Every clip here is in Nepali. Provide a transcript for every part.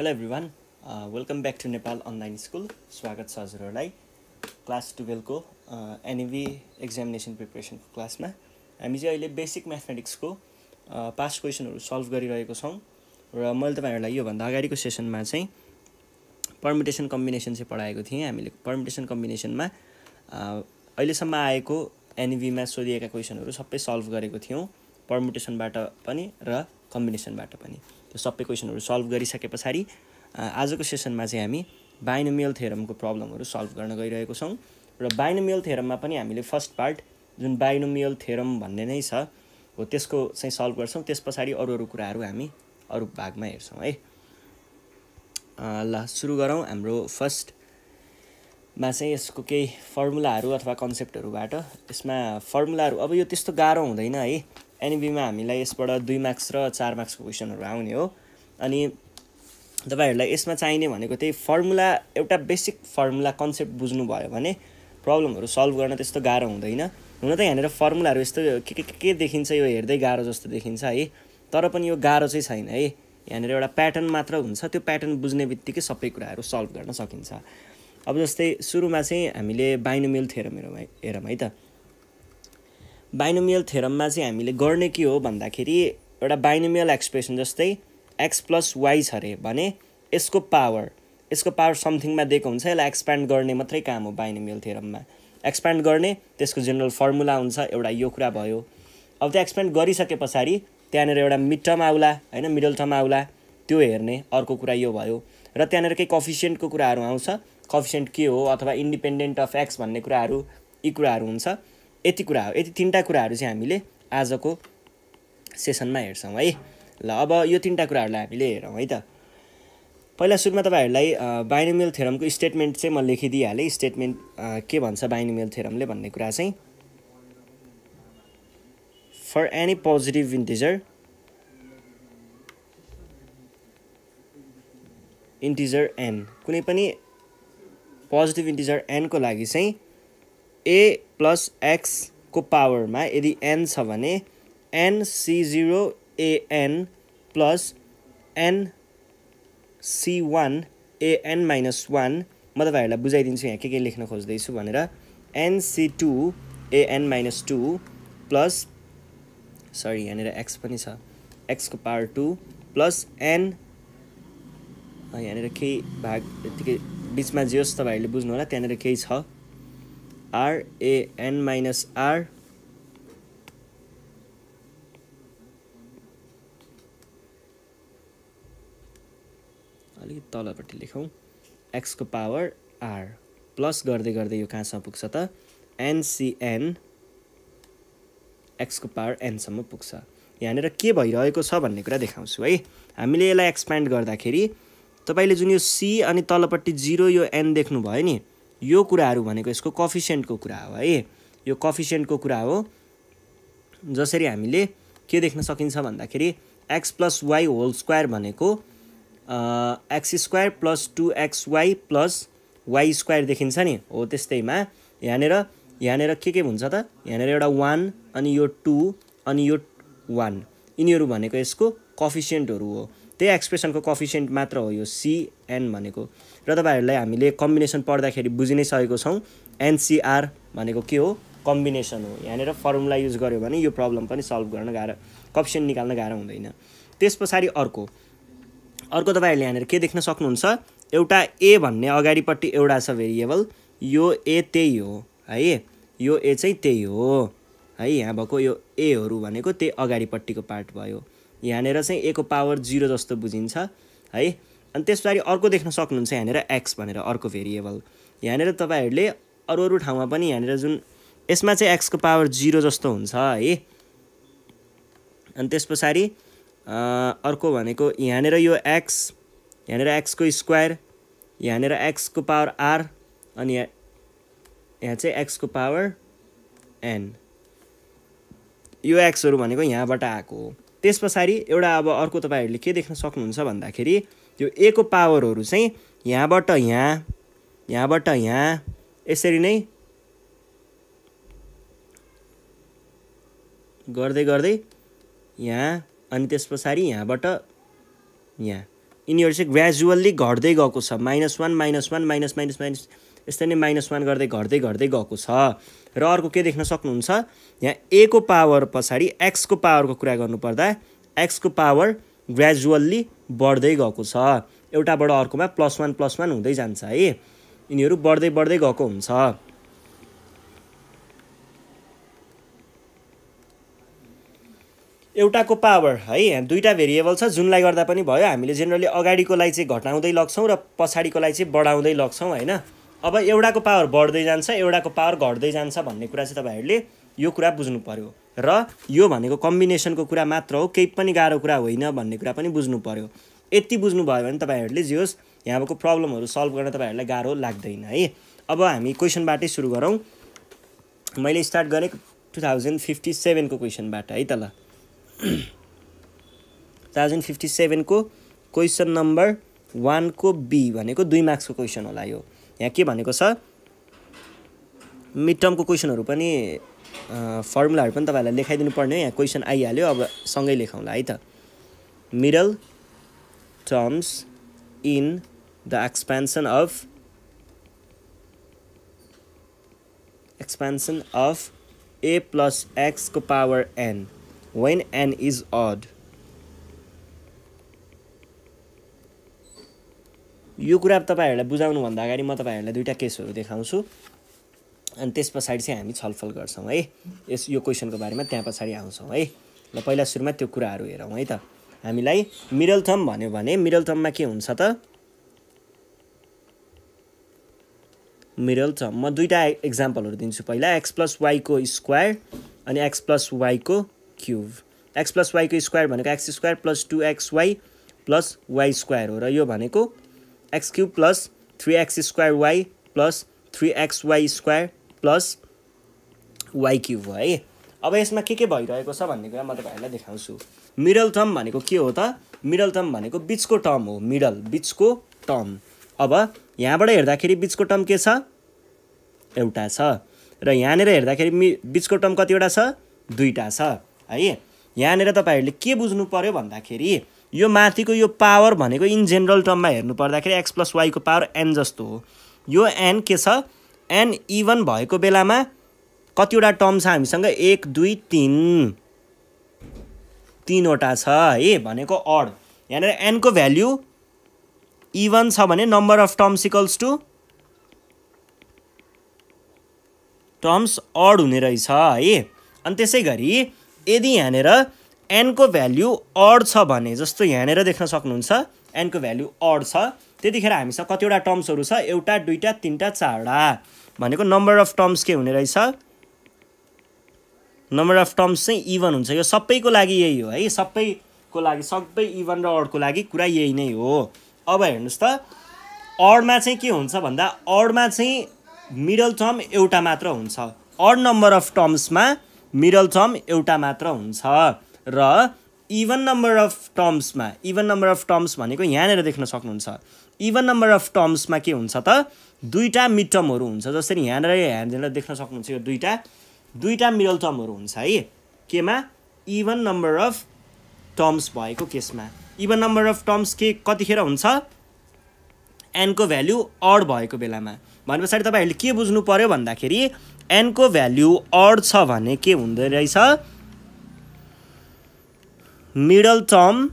Hello everyone welcome back to Nepal online school स्वागत छ हजुरहरूलाई क्लास टुवेल्भको एनएभी एक्जामिनेसन प्रिपरेसनको क्लासमा हामी चाहिँ अहिले बेसिक म्याथमेटिक्सको पास क्वेसनहरू सल्भ गरिरहेको छौँ र मैले तपाईँहरूलाई योभन्दा अगाडिको सेसनमा चाहिँ पर्मिटेसन कम्बिनेसन चाहिँ पढाएको थिएँ हामीले पर्मिटेसन कम्बिनेसनमा uh, अहिलेसम्म आएको एनएभीमा e सोधिएका क्वेसनहरू सबै सल्भ गरेको थियौँ पर्मुटेसनबाट पनि र कम्बिनेसनबाट पनि त्यो सबै क्वेसनहरू सल्भ गरिसके पछाडि आजको सेसनमा चाहिँ हामी बाइनोमियल थेरमको प्रब्लमहरू सल्भ गर्न गइरहेको छौँ र बाइनोमियल थेरममा पनि हामीले फर्स्ट पार्ट जुन बाइनोमियल थेरम भन्ने नै छ हो त्यसको चाहिँ सल्भ गर्छौँ त्यस पछाडि अरू अरू कुराहरू हामी अरू भागमा हेर्छौँ है ल सुरु गरौँ हाम्रो फर्स्टमा चाहिँ यसको केही फर्मुलाहरू अथवा कन्सेप्टहरूबाट यसमा फर्मुलाहरू अब यो त्यस्तो गाह्रो हुँदैन है एनबीमा हामीलाई यसबाट दुई मार्क्स र चार मार्क्सको क्वेसनहरू आउने हो अनि तपाईँहरूलाई यसमा चाहिने भनेको त्यही फर्मुला एउटा बेसिक फर्मुला कन्सेप्ट बुझ्नुभयो भने प्रब्लमहरू सल्भ गर्न त्यस्तो गाह्रो हुँदैन हुन त यहाँनिर फर्मुलाहरू यस्तो के के के देखिन्छ यो हेर्दै गाह्रो जस्तो देखिन्छ है तर पनि यो गाह्रो चाहिँ छैन है यहाँनिर एउटा प्याटर्न मात्र हुन्छ त्यो प्याटर्न बुझ्ने बित्तिकै सबै कुराहरू सल्भ गर्न सकिन्छ अब जस्तै सुरुमा चाहिँ हामीले बाइनोमियल थेरम हेरौँ है त बाइनोमियल थेरममा चाहिँ हामीले गर्ने के हो भन्दाखेरि एउटा बाइनोमियल एक्सप्रेसन जस्तै एक्स प्लस वाइ छ अरे भने यसको पावर यसको पावर समथिङमा दिएको हुन्छ यसलाई एक्सप्यान्ड गर्ने मात्रै काम हो बाइनोमियल थेरममा एक्सप्यान्ड गर्ने त्यसको जेनरल फर्मुला हुन्छ एउटा यो कुरा भयो अब त्यो एक्सप्यान्ड गरिसके पछाडि त्यहाँनिर एउटा मिड टर्म आउला होइन मिडल टर्म आउला त्यो हेर्ने अर्को कुरा यो भयो र त्यहाँनिर केही कफिसियन्टको कुराहरू आउँछ कफिसियन्ट के हो अथवा इन्डिपेन्डेन्ट अफ एक्स भन्ने कुराहरू यी कुराहरू हुन्छ यति कुरा हो यति तिनवटा कुराहरू चाहिँ हामीले आजको सेसनमा हेर्छौँ है ल अब यो तिनवटा कुराहरूलाई हामीले हेरौँ है त पहिला सुरुमा तपाईँहरूलाई बाइनोमियल थेरमको स्टेटमेन्ट चाहिँ म लेखिदिइहालेँ स्टेटमेन्ट के भन्छ बाइनोमियल थेरमले भन्ने कुरा चाहिँ for any positive integer integer N कुनै पनि पोजिटिभ इन्टिजर एनको लागि चाहिँ ए प्लस एक्सको पावरमा यदि एन छ भने N C zero A N plus N C one A N minus one म तपाईँहरूलाई बुझाइदिन्छु यहाँ के के लेख्न खोज्दैछु भनेर N C two A N minus two plus sorry यहाँनिर एक्स पनि छ एक्सको पावर टू प्लस एन यहाँनिर केही भाग यतिकै बिचमा जे तपाईँहरूले बुझ्नु होला त्यहाँनिर केही छ R A N minus R अलिक तलपट्टि लेखौँ एक्सको पावर आर प्लस गर्दै गर्दै यो कहाँसम्म पुग्छ त एनसिएन एक्सको पावर एनसम्म पुग्छ यहाँनिर के भइरहेको छ भन्ने कुरा देखाउँछु है हामीले यसलाई एक्सप्यान्ड गर्दाखेरि तपाईँले जुन यो सी अनि तलपट्टि जिरो यो एन देख्नुभयो नि यो कुराहरू भनेको यसको कफिसियन्टको कुरा हो है यो कफिसियन्टको कुरा हो जसरी हामीले के देख्न सकिन्छ भन्दाखेरि X plus Y whole square भनेको X square plus two X Y plus Y square देखिन्छ नि हो त्यस्तैमा यहाँनिर यहाँनिर के के हुन्छ त यहाँनिर एउटा वान अनि यो टू अनि यो वान यिनीहरू भनेको यसको कफिसियन्टहरू हो त्यही एक्सप्रेसनको कफिसियन्ट मात्र हो यो सिएन भनेको र तपाईँहरूलाई हामीले कम्बिनेसन पढ्दाखेरि बुझि नै सकेको छौँ एनसिआर भनेको के हो कम्बिनेसन हो यहाँनिर फर्मुला युज गर्यो भने यो प्रब्लम पनि सल्भ गर्न गाह्रो कप्सन निकाल्न गाह्रो हुँदैन त्यस पछाडि अर्को अर्को तपाईँहरूले यहाँनिर के देख्न सक्नुहुन्छ एउटा ए भन्ने अगाडिपट्टि एउटा छ भेरिएबल यो ए त्यही हो है यो ए चाहिँ त्यही हो है यहाँ भएको यो एहरू भनेको त्यही अगाडिपट्टिको पार्ट भयो यहाँनिर चाहिँ ए को पावर जिरो जस्तो बुझिन्छ है अनि त्यस पछाडि अर्को देख्न सक्नुहुन्छ यहाँनिर एक्स भनेर अर्को भेरिएबल यहाँनिर तपाईँहरूले अरू अरू ठाउँमा पनि यहाँनिर जुन यसमा चाहिँ एक्सको पावर जिरो जस्तो हुन्छ है अनि त्यस पछाडि अर्को भनेको यहाँनिर यो एक्स यहाँनिर एक्सको स्क्वायर यहाँनिर एक्सको पावर आर अनि यहाँ यहाँ चाहिँ एक्सको पावर एन यो एक्सहरू भनेको यहाँबाट आएको हो त्यस पछाडि एउटा अब अर्को तपाईँहरूले के देख्न सक्नुहुन्छ भन्दाखेरि त्यो ए को पावरहरू चाहिँ यहाँबाट यहाँ यहाँबाट यहाँ यसरी नै गर्दै गर्दै यहाँ अनि त्यस पछाडि यहाँबाट यहाँ यिनीहरू चाहिँ ग्रेजुअल्ली घट्दै गएको छ minus one minus one minus minus minus यस्तै नै माइनस वान गर्दै घट्दै घट्दै गएको छ र अर्को के देख्न सक्नुहुन्छ यहाँ ए को पावर पछाडि एक्सको पावरको कुरा गर्नुपर्दा एक्सको पावर ग्रेजुअल्ली बढ्दै गएको छ एउटाबाट अर्कोमा प्लस वान प्लस वान हुँदै जान्छ है यिनीहरू बढ्दै बढ्दै गएको हुन्छ एउटाको पावर है दुईवटा भेरिएबल छ जुनलाई गर्दा पनि भयो हामीले जेनरली लागि चाहिँ घटाउँदै लग्छौँ र लागि चाहिँ बढाउँदै लग्छौँ होइन अब एउटाको पावर बढ्दै जान्छ एउटाको पावर घट्दै जान्छ भन्ने कुरा चाहिँ तपाईँहरूले यो कुरा बुझ्नु पऱ्यो र यो भनेको कम्बिनेसनको कुरा मात्र हो केही पनि गाह्रो कुरा होइन भन्ने कुरा पनि बुझ्नु पऱ्यो यति बुझ्नुभयो भने तपाईँहरूले जे होस् यहाँको प्रब्लमहरू सल्भ गर्न तपाईँहरूलाई गाह्रो लाग्दैन है अब हामी क्वेसनबाटै सुरु गरौँ मैले स्टार्ट गरेँ टु थाउजन्ड फिफ्टी सेभेनको क्वेसनबाट है त ल टु थाउजन्ड फिफ्टी सेभेनको क्वेसन नम्बर वानको बी भनेको दुई मार्क्सको क्वेसन होला यो यहाँ के भनेको छ मिड टर्मको क्वेसनहरू पनि फर्मुलाहरू पनि तपाईँहरूलाई लेखाइदिनु पर्ने यहाँ क्वेसन आइहाल्यो अब सँगै लेखाउँला है त middle terms in the expansion of expansion of A plus एक्सको power N when N is odd यो कुरा तपाईँहरूलाई बुझाउनुभन्दा अगाडि म तपाईँहरूलाई दुइटा केसहरू देखाउँछु अनि त्यस पछाडि चाहिँ हामी छलफल गर्छौँ है यस यो क्वेसनको बारेमा त्यहाँ पछाडि आउँछौँ है ल पहिला सुरुमा त्यो कुराहरू हेरौँ है त हामीलाई मिडल थम भन्यो भने मिडल थममा के हुन्छ त मिडल थम म दुईवटा एक्जाम्पलहरू दिन्छु पहिला एक्स प्लस वाईको स्क्वायर अनि एक्स प्लस वाईको क्युब एक्स प्लस वाईको स्क्वायर भनेको X square plus two X Y plus Y square हो र यो भनेको X cube plus three X square Y plus three X Y square plus Y cube हो है अब यसमा के के भइरहेको छ भन्ने कुरा म तपाईँहरूलाई देखाउँछु मिडल टर्म भनेको के हो त मिडल टर्म भनेको बिचको टर्म हो मिडल बिचको टर्म अब यहाँबाट हेर्दाखेरि बिचको टर्म के छ एउटा छ र यहाँनिर हेर्दाखेरि मि बिचको टर्म कतिवटा छ दुईवटा छ है यहाँनिर तपाईँहरूले के बुझ्नु पऱ्यो भन्दाखेरि यो माथिको यो पावर भनेको इन जेनरल टर्ममा हेर्नु पर्दाखेरि एक्स प्लस वाईको पावर एन जस्तो हो यो एन के छ एन्ड इभन भएको बेलामा कतिवटा टर्म छ हामीसँग एक दुई तिन तिनवटा छ है भनेको अड यहाँनिर एनको भ्याल्यु इभन छ भने number of terms equals to terms odd हुने रहेछ है अनि त्यसै गरी यदि यहाँनिर एनको भ्याल्यु अड छ भने जस्तो यहाँनिर देख्न सक्नुहुन्छ एनको भ्याल्यु अड छ त्यतिखेर हामीसँग कतिवटा टर्म्सहरू छ एउटा दुईवटा तिनवटा चारवटा भनेको नम्बर अफ टर्म्स के हुने रहेछ नम्बर अफ टर्म्स चाहिँ इभन हुन्छ यो सबैको लागि यही हो है सबैको लागि सबै इभन र अडको लागि कुरा यही नै हो अब हेर्नुहोस् त अडमा चाहिँ के हुन्छ भन्दा अडमा चाहिँ मिडल टर्म एउटा मात्र हुन्छ अड नम्बर अफ टर्म्समा मिडल टर्म एउटा मात्र हुन्छ र इभन नम्बर अफ टर्म्समा इभन नम्बर अफ टर्म्स भनेको यहाँनिर देख्न सक्नुहुन्छ इभन नम्बर अफ टर्म्समा के हुन्छ त दुईवटा मिड टर्महरू हुन्छ जसरी यहाँनिर यहाँनिर देख्न सक्नुहुन्छ यो दुईवटा दुईवटा मिडल टर्महरू हुन्छ है केमा इभन नम्बर अफ टर्म्स भएको केसमा इभन नम्बर अफ टर्म्स के कतिखेर हुन्छ एनको भ्याल्यु अड भएको बेलामा भने पछाडि तपाईँहरूले के बुझ्नु पऱ्यो भन्दाखेरि एनको भ्याल्यु अड छ भने के हुँदो रहेछ मिडल टर्म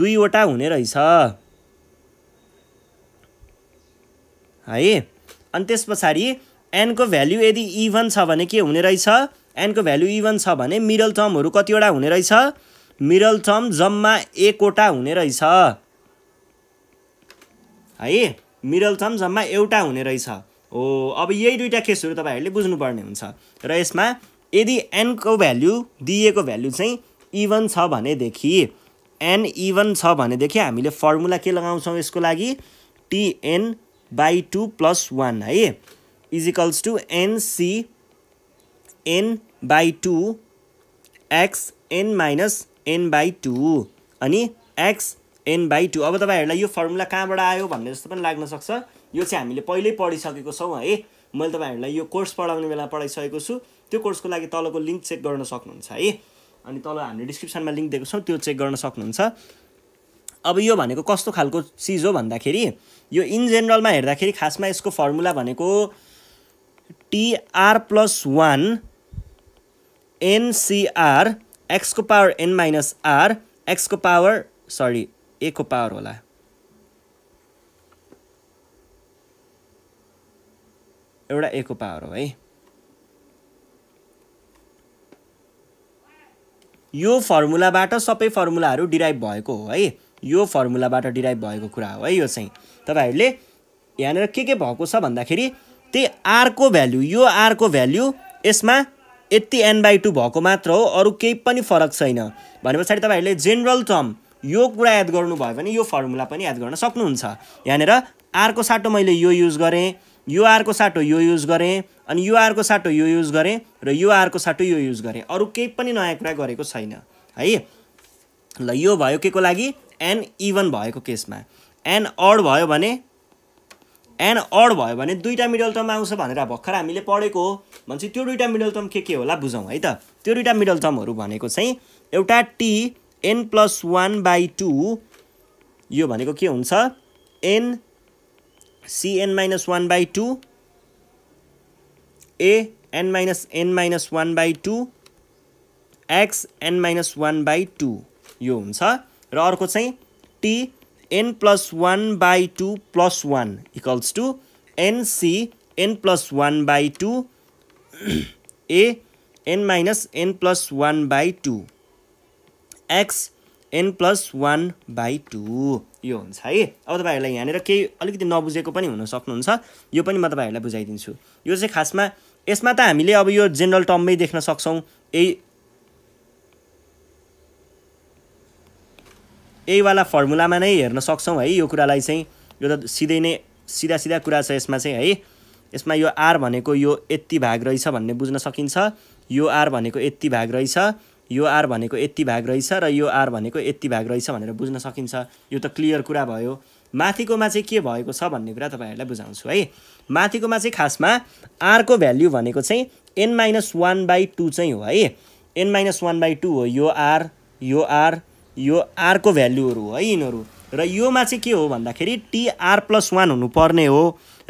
दुईवटा हुने रहेछ है अनि त्यस पछाडि एनको भ्याल्यु यदि इभन छ भने के हुने रहेछ एनको भ्याल्यु इभन छ भने मिडल टर्महरू कतिवटा हुने रहेछ मिडल टर्म जम्मा एकवटा हुने रहेछ है मिडल टर्म जम्मा एउटा हुने रहेछ हो अब यही दुईवटा केसहरू तपाईँहरूले बुझ्नुपर्ने हुन्छ र यसमा यदि एनको भ्याल्यु दिएको भ्याल्यु चाहिँ इभन छ भनेदेखि एन इभन छ भनेदेखि हामीले फर्मुला के लगाउँछौँ यसको लागि T N by two plus one है is equals to N C N by two x an minus N by two अनि एक्स एन बाई टू अब तपाईँहरूलाई यो फर्मुला कहाँबाट आयो भन्ने जस्तो पनि लाग्न सक्छ यो चाहिँ हामीले पहिल्यै पढिसकेको छौँ है मैले तपाईँहरूलाई यो कोर्स पढाउने बेला पढाइसकेको छु त्यो कोर्सको लागि तलको लिङ्क चेक गर्न सक्नुहुन्छ है अनि तल हामीले डिस्क्रिप्सनमा लिङ्क दिएको छौँ त्यो चेक गर्न सक्नुहुन्छ अब यो भनेको कस्तो खालको चिज हो भन्दाखेरि यो इन जेनरलमा हेर्दाखेरि खासमा यसको फर्मुला भनेको टिआर प्लस वान एनसिआर एक्सको पावर एन माइनस आर एक्सको पावर सरी ए को पावर होला एउटा ए को पावर हो है यो फर्मुलाबाट सबै फर्मुलाहरू डिराइभ भएको हो है यो फर्मुलाबाट डिराइभ भएको कुरा हो है यो चाहिँ तपाईँहरूले यहाँनिर के के भएको छ भन्दाखेरि त्यही आरको भ्याल्यु यो आरको भ्याल्यु यसमा यति एन बाई टू भएको मात्र हो अरू केही पनि फरक छैन भने पछाडि तपाईँहरूले जेनरल टर्म यो कुरा याद गर्नुभयो भने यो फर्मुला पनि याद गर्न सक्नुहुन्छ यहाँनिर आरको साटो मैले यो युज गरेँ यो आरको साटो यो युज गरेँ अनि यो आरको साटो यो युज गरेँ र यो आरको साटो यो युज गरेँ अरू केही पनि नयाँ कुरा गरेको छैन है ल यो भयो के को लागि एन इभन भएको केसमा एन अड भयो भने एन अड भयो भने दुईवटा मिडल टर्म आउँछ भनेर भर्खर हामीले पढेको हो भनेपछि त्यो दुईवटा मिडल टर्म के के होला बुझौँ है त त्यो दुईवटा मिडल टर्महरू भनेको चाहिँ एउटा T N plus one by two यो भनेको के हुन्छ N C N minus one by two A an minus an minus one by two x an minus one by two यो हुन्छ र अर्को चाहिँ T N plus one by two plus one equals to N C N plus one by two A an minus N plus one by two x an plus one by two यो हुन्छ है अब तपाईँहरूलाई यहाँनिर केही अलिकति नबुझेको पनि हुन सक्नुहुन्छ यो पनि म तपाईँहरूलाई बुझाइदिन्छु यो चाहिँ खासमा यसमा त हामीले अब यो जेनरल टर्ममै देख्न सक्छौँ ए यहीवाला फर्मुलामा नै हेर्न सक्छौँ है यो कुरालाई चाहिँ यो त सिधै नै सिधा सिधा कुरा छ यसमा चाहिँ है यसमा यो आर भनेको यो यति भाग रहेछ भन्ने बुझ्न सकिन्छ यो आर भनेको यति भाग रहेछ यो आर भनेको यति भाग रहेछ र यो आर भनेको यति भाग रहेछ भनेर बुझ्न सकिन्छ यो त क्लियर कुरा भयो माथिकोमा चाहिँ के भएको छ भन्ने कुरा तपाईँहरूलाई बुझाउँछु है माथिकोमा चाहिँ खासमा आरको भ्याल्यु भनेको चाहिँ N minus one by two चाहिँ हो है N minus one by two हो यो आर यो आर यो आरको भ्याल्युहरू हो है यिनीहरू र योमा चाहिँ के हो भन्दाखेरि टी आर प्लस वान हुनुपर्ने हो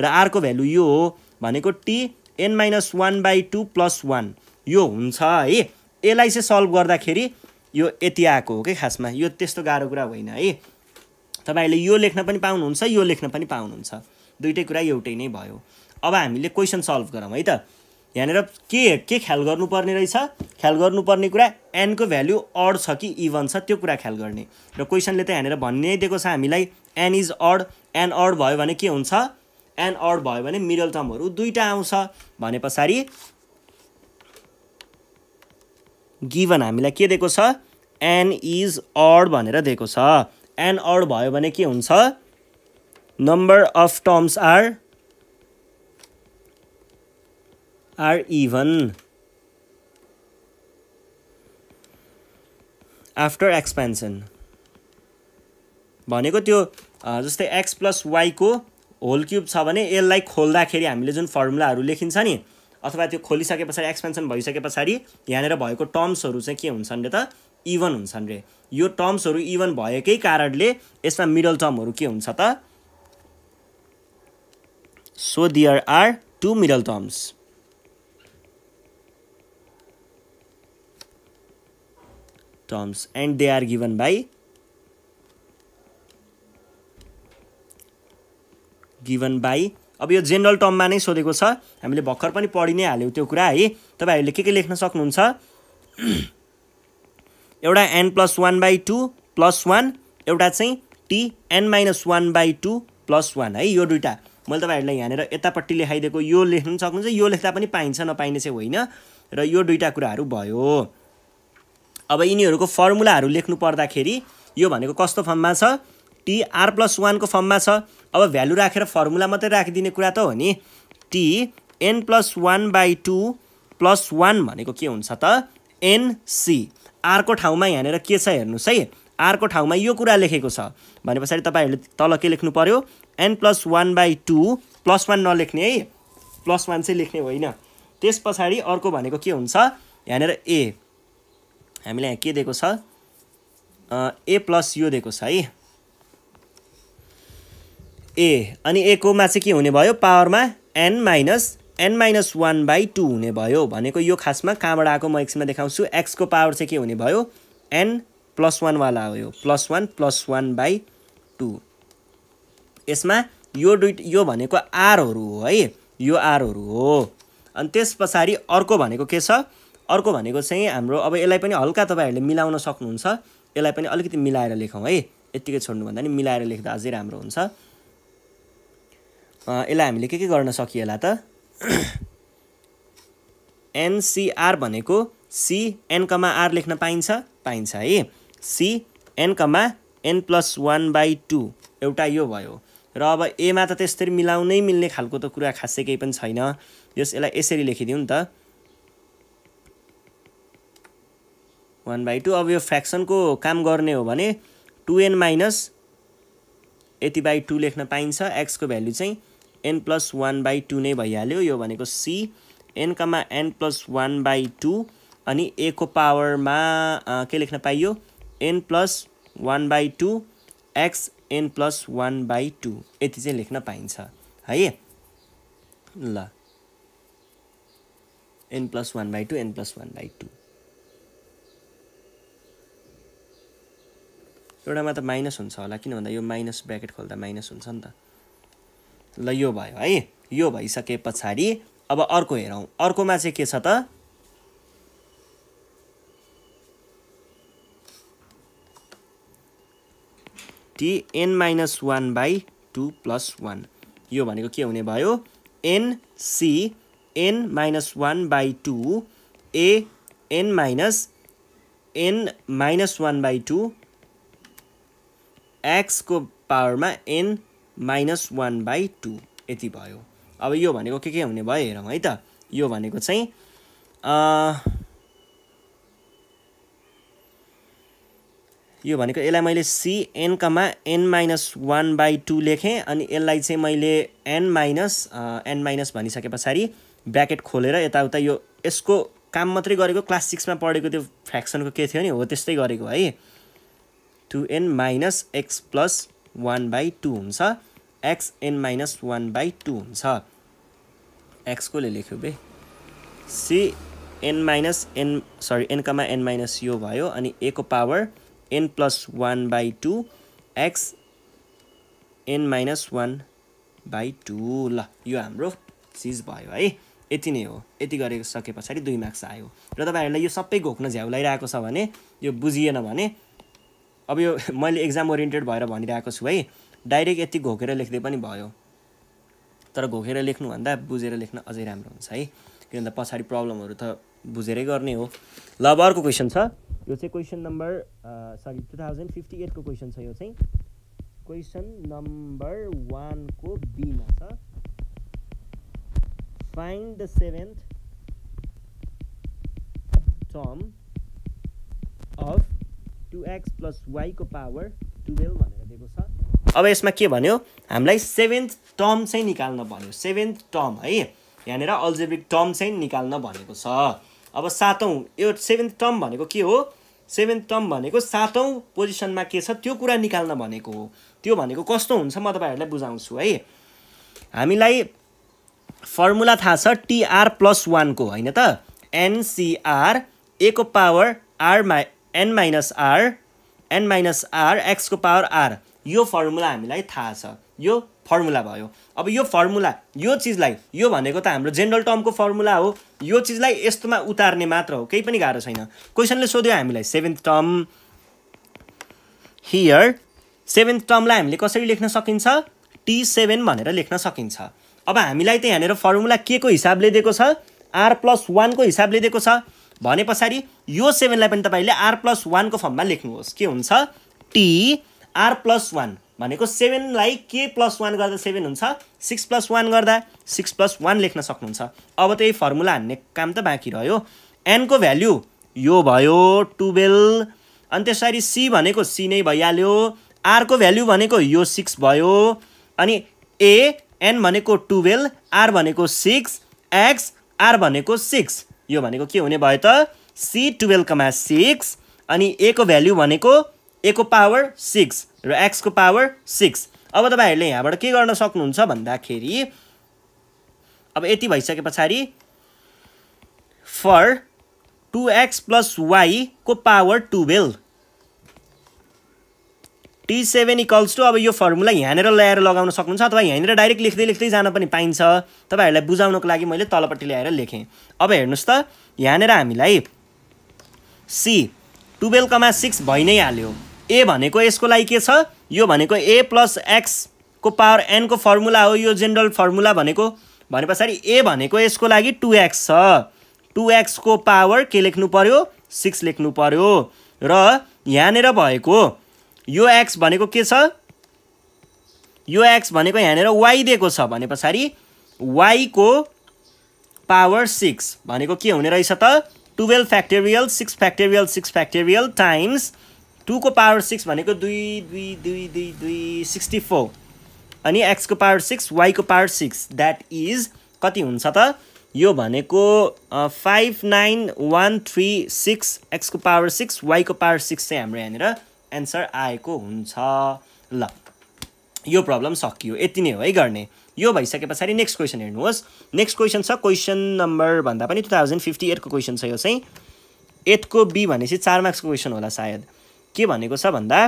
र आरको भ्यालु यो हो भनेको T an minus one by two plus one यो हुन्छ है यसलाई चाहिँ सल्भ गर्दाखेरि यो यति आएको हो कि खासमा यो त्यस्तो गाह्रो कुरा होइन है तपाईँहरूले यो लेख्न पनि पाउनुहुन्छ यो लेख्न पनि पाउनुहुन्छ दुइटै कुरा एउटै नै भयो अब हामीले क्वेसन सल्भ गरौँ है त यहाँनिर के के ख्याल गर्नुपर्ने रहेछ ख्याल गर्नुपर्ने कुरा एनको भ्याल्यु अड छ कि इभन छ त्यो कुरा ख्याल गर्ने र क्वेसनले त यहाँनिर भन्ने दिएको छ हामीलाई N is odd N odd भयो भने के हुन्छ एन अड भयो भने मिडल टर्महरू दुईवटा आउँछ भने पछाडि गिभन हामीलाई के दिएको छ एन इज अड भनेर दिएको छ एन अड भयो भने के हुन्छ number of terms are are even after expansion भनेको त्यो जस्तै एक्स प्लस वाईको होल क्युब छ भने यसलाई खोल्दाखेरि हामीले जुन फर्मुलाहरू लेखिन्छ नि अथवा त्यो खोलिसके पछाडि एक्सपेन्सन भइसके पछाडि यहाँनिर भएको टर्म्सहरू चाहिँ के हुन्छन् रे त इभन हुन्छन् रे यो टर्म्सहरू इभन भएकै कारणले यसमा मिडल टर्महरू के हुन्छ त so there are two middle terms terms and they are given by given by अब यो जेनरल टर्ममा नै सोधेको छ हामीले भर्खर पनि पढि नै हाल्यौँ त्यो कुरा है तपाईँहरूले के के लेख्न सक्नुहुन्छ एउटा N plus one by two plus one एउटा चाहिँ T an minus one by two plus one है यो दुइटा मैले तपाईँहरूलाई यहाँनिर यतापट्टि लेखाइदिएको यो लेख्नु सक्नुहुन्छ यो लेख्दा पनि पाइन्छ नपाइने चाहिँ होइन र यो दुइटा कुराहरू भयो अब यिनीहरूको फर्मुलाहरू लेख्नु पर्दाखेरि यो भनेको कस्तो फर्ममा छ टी आर प्लस वानको फर्ममा छ अब भ्यालु राखेर फर्मुला मात्रै राखिदिने कुरा त हो नि T N plus one by two plus one भनेको के हुन्छ त एनसी आरको ठाउँमा यहाँनिर के छ हेर्नुहोस् है आरको ठाउँमा यो कुरा लेखेको छ भने पछाडि तपाईँहरूले तल के लेख्नु पऱ्यो N plus one by two plus one नलेख्ने है प्लस वान चाहिँ लेख्ने होइन त्यस पछाडि अर्को भनेको के हुन्छ यहाँनिर ए हामीले यहाँ के दिएको छ ए प्लस यो दिएको छ है ए अनि ए कोमा चाहिँ के हुने भयो पावरमा an minus an minus one by two हुने भयो भनेको यो खासमा कहाँबाट आएको म एकछिनमा देखाउँछु एक्सको पावर चाहिँ के हुने भयो एन प्लस वानवाला हो यो plus one plus one by two यसमा यो दुई यो भनेको आरहरू हो है यो आरहरू हो अनि त्यस पछाडि अर्को भनेको के छ अर्को भनेको चाहिँ हाम्रो अब यसलाई पनि हल्का तपाईँहरूले मिलाउन सक्नुहुन्छ यसलाई पनि अलिकति मिलाएर लेखौँ है यत्तिकै छोड्नुभन्दा नि मिलाएर लेख्दा अझै राम्रो हुन्छ यसलाई हामीले के के गर्न सकिएला त एनसिआर भनेको सी एनकमा आर लेख्न पाइन्छ पाइन्छ है सी एनकमा N plus one by two एउटा यो भयो र अब एमा त त्यसरी मिलाउनै मिल्ने खालको त कुरा खासै केही पनि छैन यस यसलाई यसरी लेखिदिउँ नि त वान बाई टू अब यो फ्रेक्सनको काम गर्ने हो भने टु एन माइनस यति बाई टू लेख्न पाइन्छ एक्सको भेल्यु चाहिँ n plus one by two नै भइहाल्यो यो भनेको सी एनकामा n plus one by two अनि ए को पावरमा के लेख्न पाइयो n plus one by two x an plus one by two यति चाहिँ लेख्न पाइन्छ है ल n plus one by two n plus one by two एउटामा त माइनस हुन्छ होला किन भन्दा यो माइनस ब्राकेट खोल्दा माइनस हुन्छ नि त ल यो भयो है यो भइसके पछाडि अब अर्को हेरौँ अर्कोमा चाहिँ के छ त T an minus one by two plus one यो भनेको के हुने भयो n C n minus one by two n minus an minus one by two एक्सको पावरमा an minus one by two यति भयो अब यो भनेको के के हुने भयो हेरौँ है त यो भनेको चाहिँ यो भनेको यसलाई मैले सिएनकामा n minus one by two लेखेँ अनि यसलाई चाहिँ मैले एन माइनस एन माइनस भनिसके पछाडि ब्राकेट खोलेर यताउता यो यसको काम मात्रै गरेको क्लास सिक्समा पढेको त्यो फ्रेक्सनको के थियो नि हो त्यस्तै गरेको है two n minus x plus one by two हुन्छ x an minus one by two हुन्छ एक्स कसले लेख्यो बे C n minus n sorry एनकामा एन माइनस यो भयो अनि ए को power n plus one by two x an minus one by two ल यो हाम्रो चिज भयो है यति नै हो यति गरेको सके पछाडि दुई मार्क्स आयो र तपाईँहरूलाई यो सबै घोक्न झ्याउ लगाइरहेको छ भने यो बुझिएन भने अब यो मैले एक्जाम ओरिएन्टेड भएर भनिरहेको छु है डाइरेक्ट यति घोकेर लेख्दै पनि भयो तर घोकेर लेख्नुभन्दा बुझेर लेख्न अझै राम्रो हुन्छ है किनभने पछाडि प्रब्लमहरू त बुझेरै गर्ने हो ल अब अर्को क्वेसन छ यो चाहिँ question number sorry two thousand fifty एटको क्वेसन छ यो चाहिँ क्वेसन नम्बर वानको बीमा छ find the seventh term x plus वाईको पावर टुवेल्भ भनेर दिएको छ अब यसमा के भन्यो हामीलाई सेभेन्थ टर्म चाहिँ निकाल्न भन्यो सेभेन्थ टर्म है यहाँनिर अल्जेब्रिक टर्म चाहिँ निकाल्न भनेको छ अब सातौँ यो सेभेन्थ टर्म भनेको के हो सेभेन्थ टर्म भनेको सातौँ पोजिसनमा के छ त्यो कुरा निकाल्न भनेको हो त्यो भनेको कस्तो हुन्छ म तपाईँहरूलाई बुझाउँछु है हामीलाई फर्मुला थाहा छ टिआर प्लस वानको होइन त एनसिआर ए को पावर आर मा n minus r n minus are एक्सको पावर आर यो फर्मुला हामीलाई थाहा छ यो फर्मुला भयो अब यो फर्मुला यो चिजलाई यो भनेको त हाम्रो जेनरल टर्मको फर्मुला हो यो चिजलाई यस्तोमा उतार्ने मात्र हो केही पनि गाह्रो छैन क्वेसनले सोध्यो हामीलाई सेभेन्थ टर्म हियर सेभेन्थ टर्मलाई हामीले कसरी लेख्न सकिन्छ टी सेभेन भनेर लेख्न सकिन्छ अब हामीलाई त यहाँनिर फर्मुला के को हिसाबले दिएको छ आर प्लस वानको हिसाबले दिएको छ भने पछाडि यो सेभेनलाई पनि तपाईँले आर प्लस वानको फर्ममा लेख्नुहोस् के हुन्छ टी आर प्लस वान भनेको सेभेनलाई के प्लस वान गर्दा सेभेन हुन्छ सिक्स प्लस वान गर्दा सिक्स प्लस वान लेख्न सक्नुहुन्छ अब त्यही फर्मुला हान्ने काम त बाँकी रह्यो एनको भ्याल्यु यो भयो टुवेल्भ अनि त्यसरी सी भनेको सी नै भइहाल्यो आरको भ्याल्यु भनेको यो सिक्स भयो अनि ए एन भनेको टुवेल्भ आर भनेको सिक्स एक्स आर भनेको सिक्स यो भनेको के हुने भयो त सी टुवेल्भकोमा सिक्स अनि ए को भ्याल्यु भनेको ए को पावर सिक्स र एक्सको पावर सिक्स अब तपाईँहरूले यहाँबाट के गर्न सक्नुहुन्छ भन्दाखेरि अब यति भइसके पछाडि फर टु एक्स प्लस वाईको power twelve T seven equals to अब यो फर्मुला यहाँनिर ल्याएर लगाउन सक्नुहुन्छ अथवा यहाँनिर डाइरेक्ट लेख्दै लेख्दै जान पनि पाइन्छ तपाईँहरूलाई बुझाउनको लागि मैले तलपट्टि ल्याएर लेखेँ अब हेर्नुहोस् त यहाँनिर हामीलाई सी टुवेल्भकोमा सिक्स भइ नै हाल्यो ए भनेको यसको लागि के छ यो भनेको ए प्लस एक्सको पावर एनको फर्मुला हो यो जेनरल फर्मुला भनेको भने पछाडि ए भनेको यसको लागि टु एक्स छ टु एक्सको पावर के लेख्नु पऱ्यो सिक्स लेख्नु पऱ्यो र यहाँनिर भएको यो एक्स भनेको के छ यो एक्स भनेको यहाँनिर वाइ दिएको छ भने पछाडि वाइको पावर सिक्स भनेको के हुने रहेछ त twelve factorial six factorial six factorial times टूको पावर सिक्स भनेको दुई दुई दुई दुई दुई सिक्सटी फोर अनि एक्सको पावर सिक्स वाइको पावर सिक्स द्याट इज कति हुन्छ त यो भनेको five nine one three six एक्सको पावर सिक्स वाइको पावर सिक्स चाहिँ हाम्रो यहाँनिर एन्सर आएको हुन्छ ल यो प्रब्लम सकियो यति नै हो है गर्ने यो भइसके पछाडि नेक्स्ट क्वेसन हेर्नुहोस् नेक्स्ट क्वेसन छ क्वेसन नम्बर भन्दा पनि टु थाउजन्ड फिफ्टी एटको क्वेसन छ यो चाहिँ एटको बी भनेपछि चार मार्क्सको क्वेसन होला सायद के भनेको छ भन्दा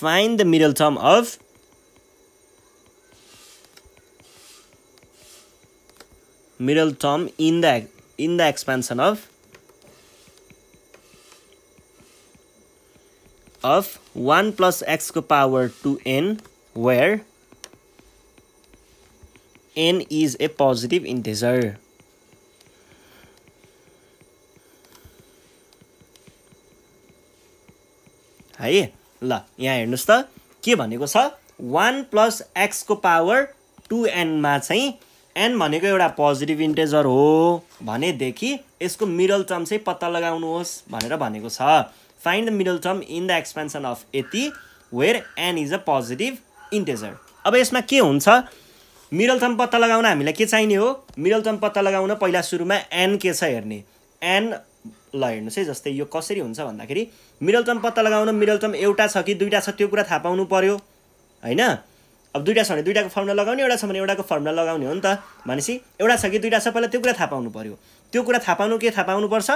find the middle term of middle term in the in the expansion of of one plus एक्सको power two n where n is a positive integer है ल यहाँ हेर्नुहोस् त के भनेको छ वान प्लस एक्सको पावर टु एनमा चाहिँ एन भनेको एउटा पोजिटिभ इन्टेजर हो भनेदेखि यसको मिडल टर्म चाहिँ पत्ता लगाउनुहोस् भनेर भनेको छ find the middle term in the expansion of यति where n is a positive integer अब यसमा के हुन्छ मिडल टर्म पत्ता लगाउन हामीलाई के चाहिने हो मिडल टर्म पत्ता लगाउन पहिला सुरुमा एन के छ हेर्ने एन ल हेर्नुहोस् है जस्तै यो कसरी हुन्छ भन्दाखेरि मिडल टर्म पत्ता लगाउन मिडल टर्म एउटा छ कि दुइटा छ त्यो कुरा थाहा पाउनु पऱ्यो होइन अब दुइटा छ भने दुइटाको फर्मुला लगाउने एउटा छ भने एउटाको फर्मुला लगाउने हो नि त भनेपछि एउटा छ कि दुइटा छ पहिला त्यो कुरा थाहा पाउनु पऱ्यो त्यो कुरा थाहा पाउनु के थाहा पाउनुपर्छ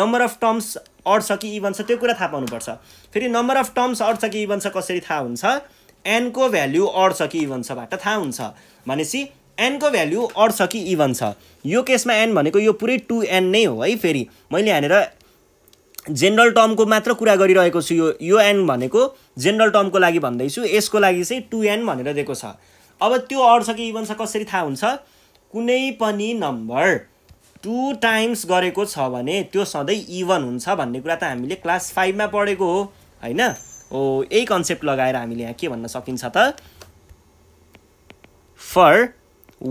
नम्बर अफ टर्म्स अड्छ कि इभन छ त्यो कुरा थाहा पाउनुपर्छ फेरि नम्बर अफ टर्म्स अड्छ कि इभन छ कसरी थाहा हुन्छ एनको भ्याल्यु अड्छ कि इभन छबाट थाहा हुन्छ भनेपछि एनको भ्याल्यु अड्छ कि इभन छ यो केसमा एन भनेको यो पुरै टु एन नै हो है फेरि मैले हानेर जेनरल टर्मको मात्र कुरा गरिरहेको छु यो यो एन भनेको जेनरल टर्मको लागि भन्दैछु यसको लागि चाहिँ टु एन भनेर दिएको छ अब त्यो अड्छ कि इभन छ कसरी थाहा हुन्छ कुनै पनि नम्बर टु टाइम्स गरेको छ भने त्यो सधैँ इभन हुन्छ भन्ने कुरा त हामीले क्लास फाइभमा पढेको हो होइन हो यही कन्सेप्ट लगाएर हामीले यहाँ के भन्न सकिन्छ त फर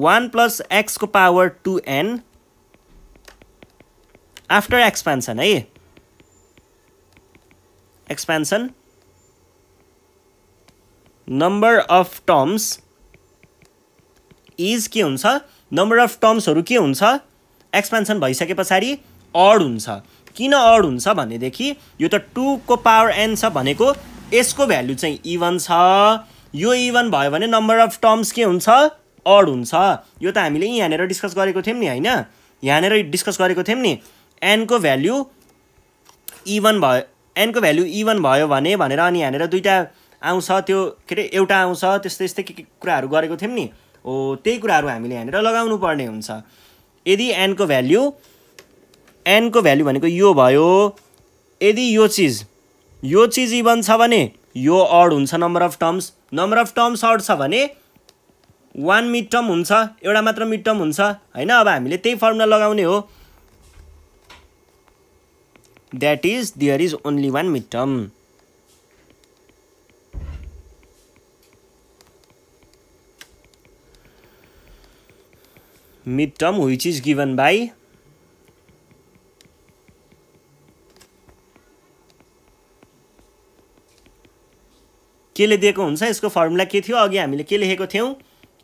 वान प्लस एक्सको power two n after expansion है expansion number of terms is के हुन्छ नम्बर अफ टर्म्सहरू के हुन्छ एक्सपेन्सन भइसके पछाडि अड हुन्छ किन अड हुन्छ भनेदेखि यो त टुको पावर एन छ भनेको यसको भ्यालु चाहिँ इभन छ यो इभन भयो भने नम्बर अफ टर्म्स के हुन्छ अड हुन्छ यो त हामीले यहाँनिर डिस्कस गरेको थियौँ नि होइन यहाँनिर डिस्कस गरेको थियौँ नि एनको भ्याल्यु इभन भयो एनको भ्याल्यु इभन भयो भने भनेर अनि यहाँनिर दुइटा आउँछ त्यो के अरे एउटा आउँछ त्यस्तै यस्तै के के कुराहरू गरेको थियौँ नि हो त्यही कुराहरू हामीले यहाँनिर लगाउनु पर्ने हुन्छ यदि एनको भ्याल्यु एनको भ्याल्यु भनेको यो भयो यदि यो चिज यो चिज इभन छ भने यो अड हुन्छ number of terms number of terms odd छ भने वान मिड टर्म हुन्छ एउटा मात्र मिड टर्म हुन्छ होइन अब हामीले त्यही फर्मुला लगाउने हो that is there is only one mid term mid term which is given by केले दिएको हुन्छ यसको फर्मुला के थियो अघि हामीले के लेखेको थियौँ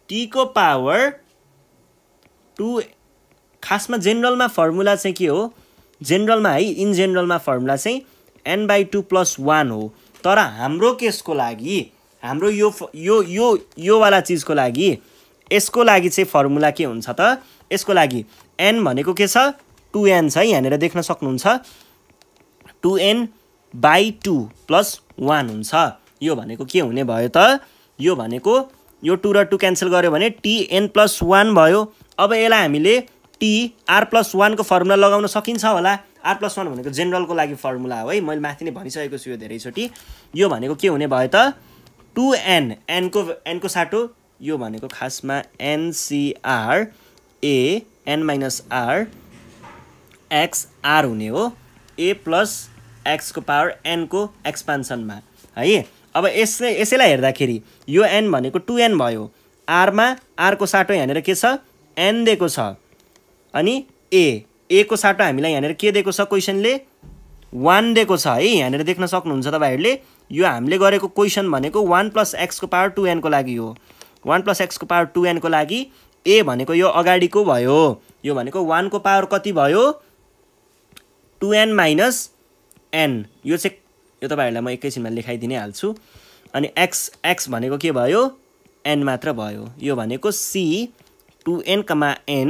टीको पावर टु खासमा जेनरलमा फर्मुला चाहिँ के हो जेनरलमा है इन जेनरलमा फर्मुला चाहिँ n by two plus one हो तर हाम्रो केसको लागि हाम्रो यो यो यो योवाला चिजको लागि यसको लागि चाहिँ फर्मुला के हुन्छ त यसको लागि एन भनेको के छ टु एन छ यहाँनिर देख्न सक्नुहुन्छ two n by two plus one हुन्छ यो भनेको के हुने भयो त यो भनेको यो टू र टू क्यान्सल गऱ्यो भने टिएन प्लस वान भयो अब यसलाई हामीले टी आर प्लस वानको फर्मुला लगाउन सकिन्छ होला आर प्लस वान भनेको जेनरलको लागि फर्मुला हो है मैले माथि नै भनिसकेको छु यो धेरैचोटि यो भनेको के हुने भयो त टु एन एनको एनको साटो यो भनेको खासमा n C r a an minus r x r हुने हो ए प्लस एक्सको पावर एनको एक्सपान्सनमा है अब यसले यसैलाई हेर्दाखेरि यो एन भनेको टु एन भयो आरमा आरको साटो यहाँनिर के छ एन दिएको छ अनि ए ए को साटो हामीलाई यहाँनिर के दिएको छ क्वेसनले वान दिएको छ है यहाँनिर देख्न सक्नुहुन्छ तपाईँहरूले यो हामीले गरेको क्वेसन भनेको वान प्लस एक्सको पावर टु एनको लागि हो वान प्लस एक्सको पावर टु एनको लागि ए भनेको यो अगाडिको भयो यो भनेको वानको पावर कति भयो टु एन माइनस एन यो चाहिँ यो तपाईँहरूलाई म एकैछिनमा लेखाइदिने हाल्छु अनि एक्स एक्स भनेको के भयो एन मात्र भयो यो भनेको सी टु एन कमा एन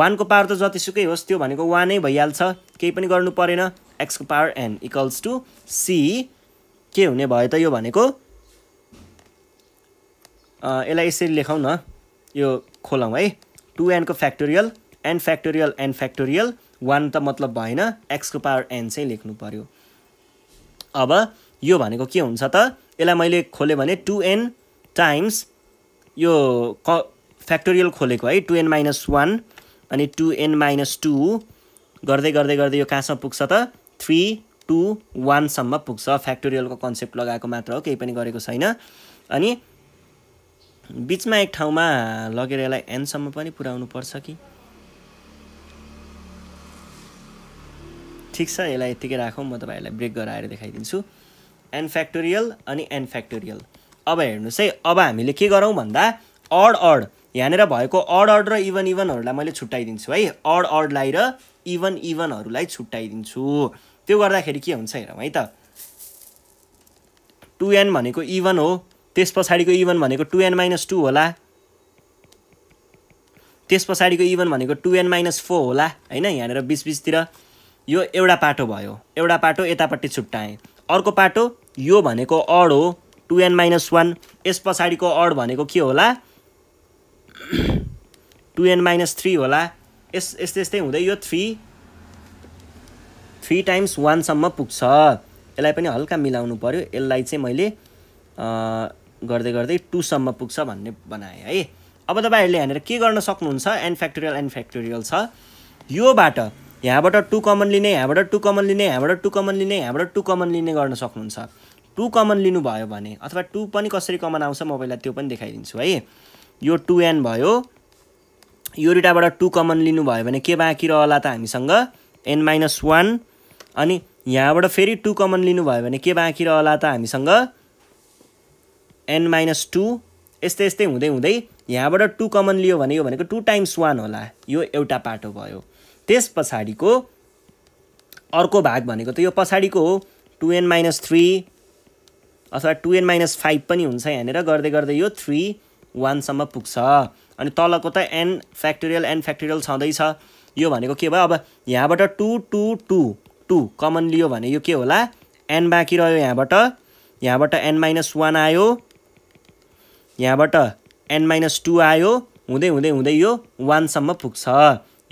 वानको पावर त जतिसुकै होस् त्यो भनेको वानै भइहाल्छ केही पनि गर्नु परेन एक्सको power n equals to C के हुने भयो त यो भनेको यसलाई यसरी लेखौँ न यो खोलौँ है टु एनको factorial n factorial n factorial one त मतलब भएन एक्सको पावर एन चाहिँ लेख्नु पऱ्यो अब यो भनेको के हुन्छ त यसलाई मैले खोलेँ भने टु एन टाइम्स यो क फ्याक्टोरियल खोलेको है टु एन माइनस वान अनि टु एन माइनस टू गर्दै गर्दै गर्दै यो कहाँसम्म पुग्छ त थ्री टू वानसम्म पुग्छ फ्याक्टोरियलको कन्सेप्ट लगाएको मात्र हो केही पनि गरेको छैन अनि बिचमा एक ठाउँमा लगेर यसलाई एनसम्म पनि पुर्याउनु पर्छ कि ठिक छ यसलाई यत्तिकै राखौँ म तपाईँहरूलाई ब्रेक गराएर देखाइदिन्छु एन फ्याक्टोरियल अनि एन फ्याक्टोरियल अब हेर्नुहोस् है अब हामीले के गरौँ भन्दा अड अड यहाँनिर भएको अड अड र इभन इभनहरूलाई मैले छुट्टाइदिन्छु है अड अडलाई र इभन इभनहरूलाई छुट्टाइदिन्छु त्यो गर्दाखेरि के हुन्छ हेरौँ है त टु एन भनेको इभन हो त्यस पछाडिको इभन भनेको टु एन माइनस टू होला त्यस पछाडिको इभन भनेको टु एन माइनस फोर होला होइन यहाँनिर बिच बिचतिर यो एउटा पाटो भयो एउटा पाटो यतापट्टि छुट्टाएँ अर्को पाटो यो भनेको अड हो टु एन माइनस वान यस पछाडिको अड भनेको के होला टु एन माइनस थ्री होला यस यस्तै यस्तै हुँदै यो थ्री थ्री टाइम्स वानसम्म पुग्छ यसलाई पनि हल्का मिलाउनु पऱ्यो यसलाई चाहिँ मैले गर्दै गर्दै टूसम्म पुग्छ भन्ने बनाएँ है अब तपाईँहरूले यहाँनिर के गर्न सक्नुहुन्छ एन फ्याक्टोरियल एन फ्याक्टोरियल छ योबाट यहाँबाट टु कमन लिने यहाँबाट टु कमन लिने यहाँबाट टु कमन लिने यहाँबाट टु कमन लिने गर्न सक्नुहुन्छ टु कमन लिनुभयो भने अथवा टु पनि कसरी कमन आउँछ म पहिला त्यो पनि देखाइदिन्छु है यो टु एन भयो यो रिटाबाट टु कमन लिनुभयो भने के बाँकी रहला त हामीसँग एन माइनस वान अनि यहाँबाट फेरि टु कमन लिनुभयो भने के बाँकी रहला त हामीसँग एन माइनस टू यस्तै यस्तै हुँदै हुँदै यहाँबाट टू कमन लियो भने यो भनेको टू टाइम्स वान होला यो एउटा पाटो भयो त्यस पछाडिको अर्को भाग भनेको त यो पछाडिको हो टु एन माइनस थ्री अथवा टु एन माइनस फाइभ पनि हुन्छ यहाँनिर गर्दै गर्दै यो थ्री वानसम्म पुग्छ अनि तलको त एन फ्याक्टोरियल एन फ्याक्टोरियल छँदैछ यो भनेको के भयो अब यहाँबाट two two two two common लियो भने यो के होला एन बाँकी रह्यो यहाँबाट यहाँबाट एन माइनस वान आयो यहाँबाट एन माइनस टू आयो हुँदै हुँदै हुँदै यो वानसम्म पुग्छ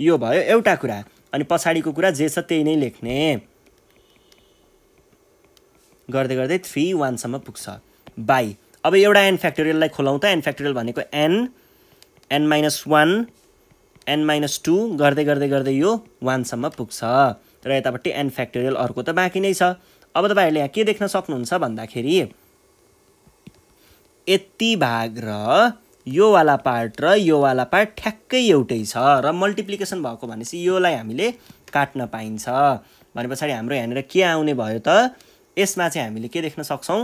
यो भयो एउटा कुरा अनि पछाडिको कुरा जे छ त्यही नै लेख्ने गर्दै गर्दै थ्री वानसम्म पुग्छ बाई अब एउटा एन फ्याक्टोरियललाई खोलाउँ त एन फ्याक्टोरियल भनेको n an minus one n minus two गर्दै गर्दै गर्दै यो वानसम्म पुग्छ र यतापट्टि एन फ्याक्टोरियल अर्को त बाँकी नै छ अब तपाईँहरूले यहाँ के देख्न सक्नुहुन्छ भन्दाखेरि यति भाग र योवाला पार्ट र योवाला पार्ट ठ्याक्कै एउटै छ र मल्टिप्लिकेसन भएको भनेपछि योलाई हामीले काट्न पाइन्छ भने पछाडि हाम्रो यहाँनिर के आउने भयो त यसमा चाहिँ हामीले के देख्न सक्छौँ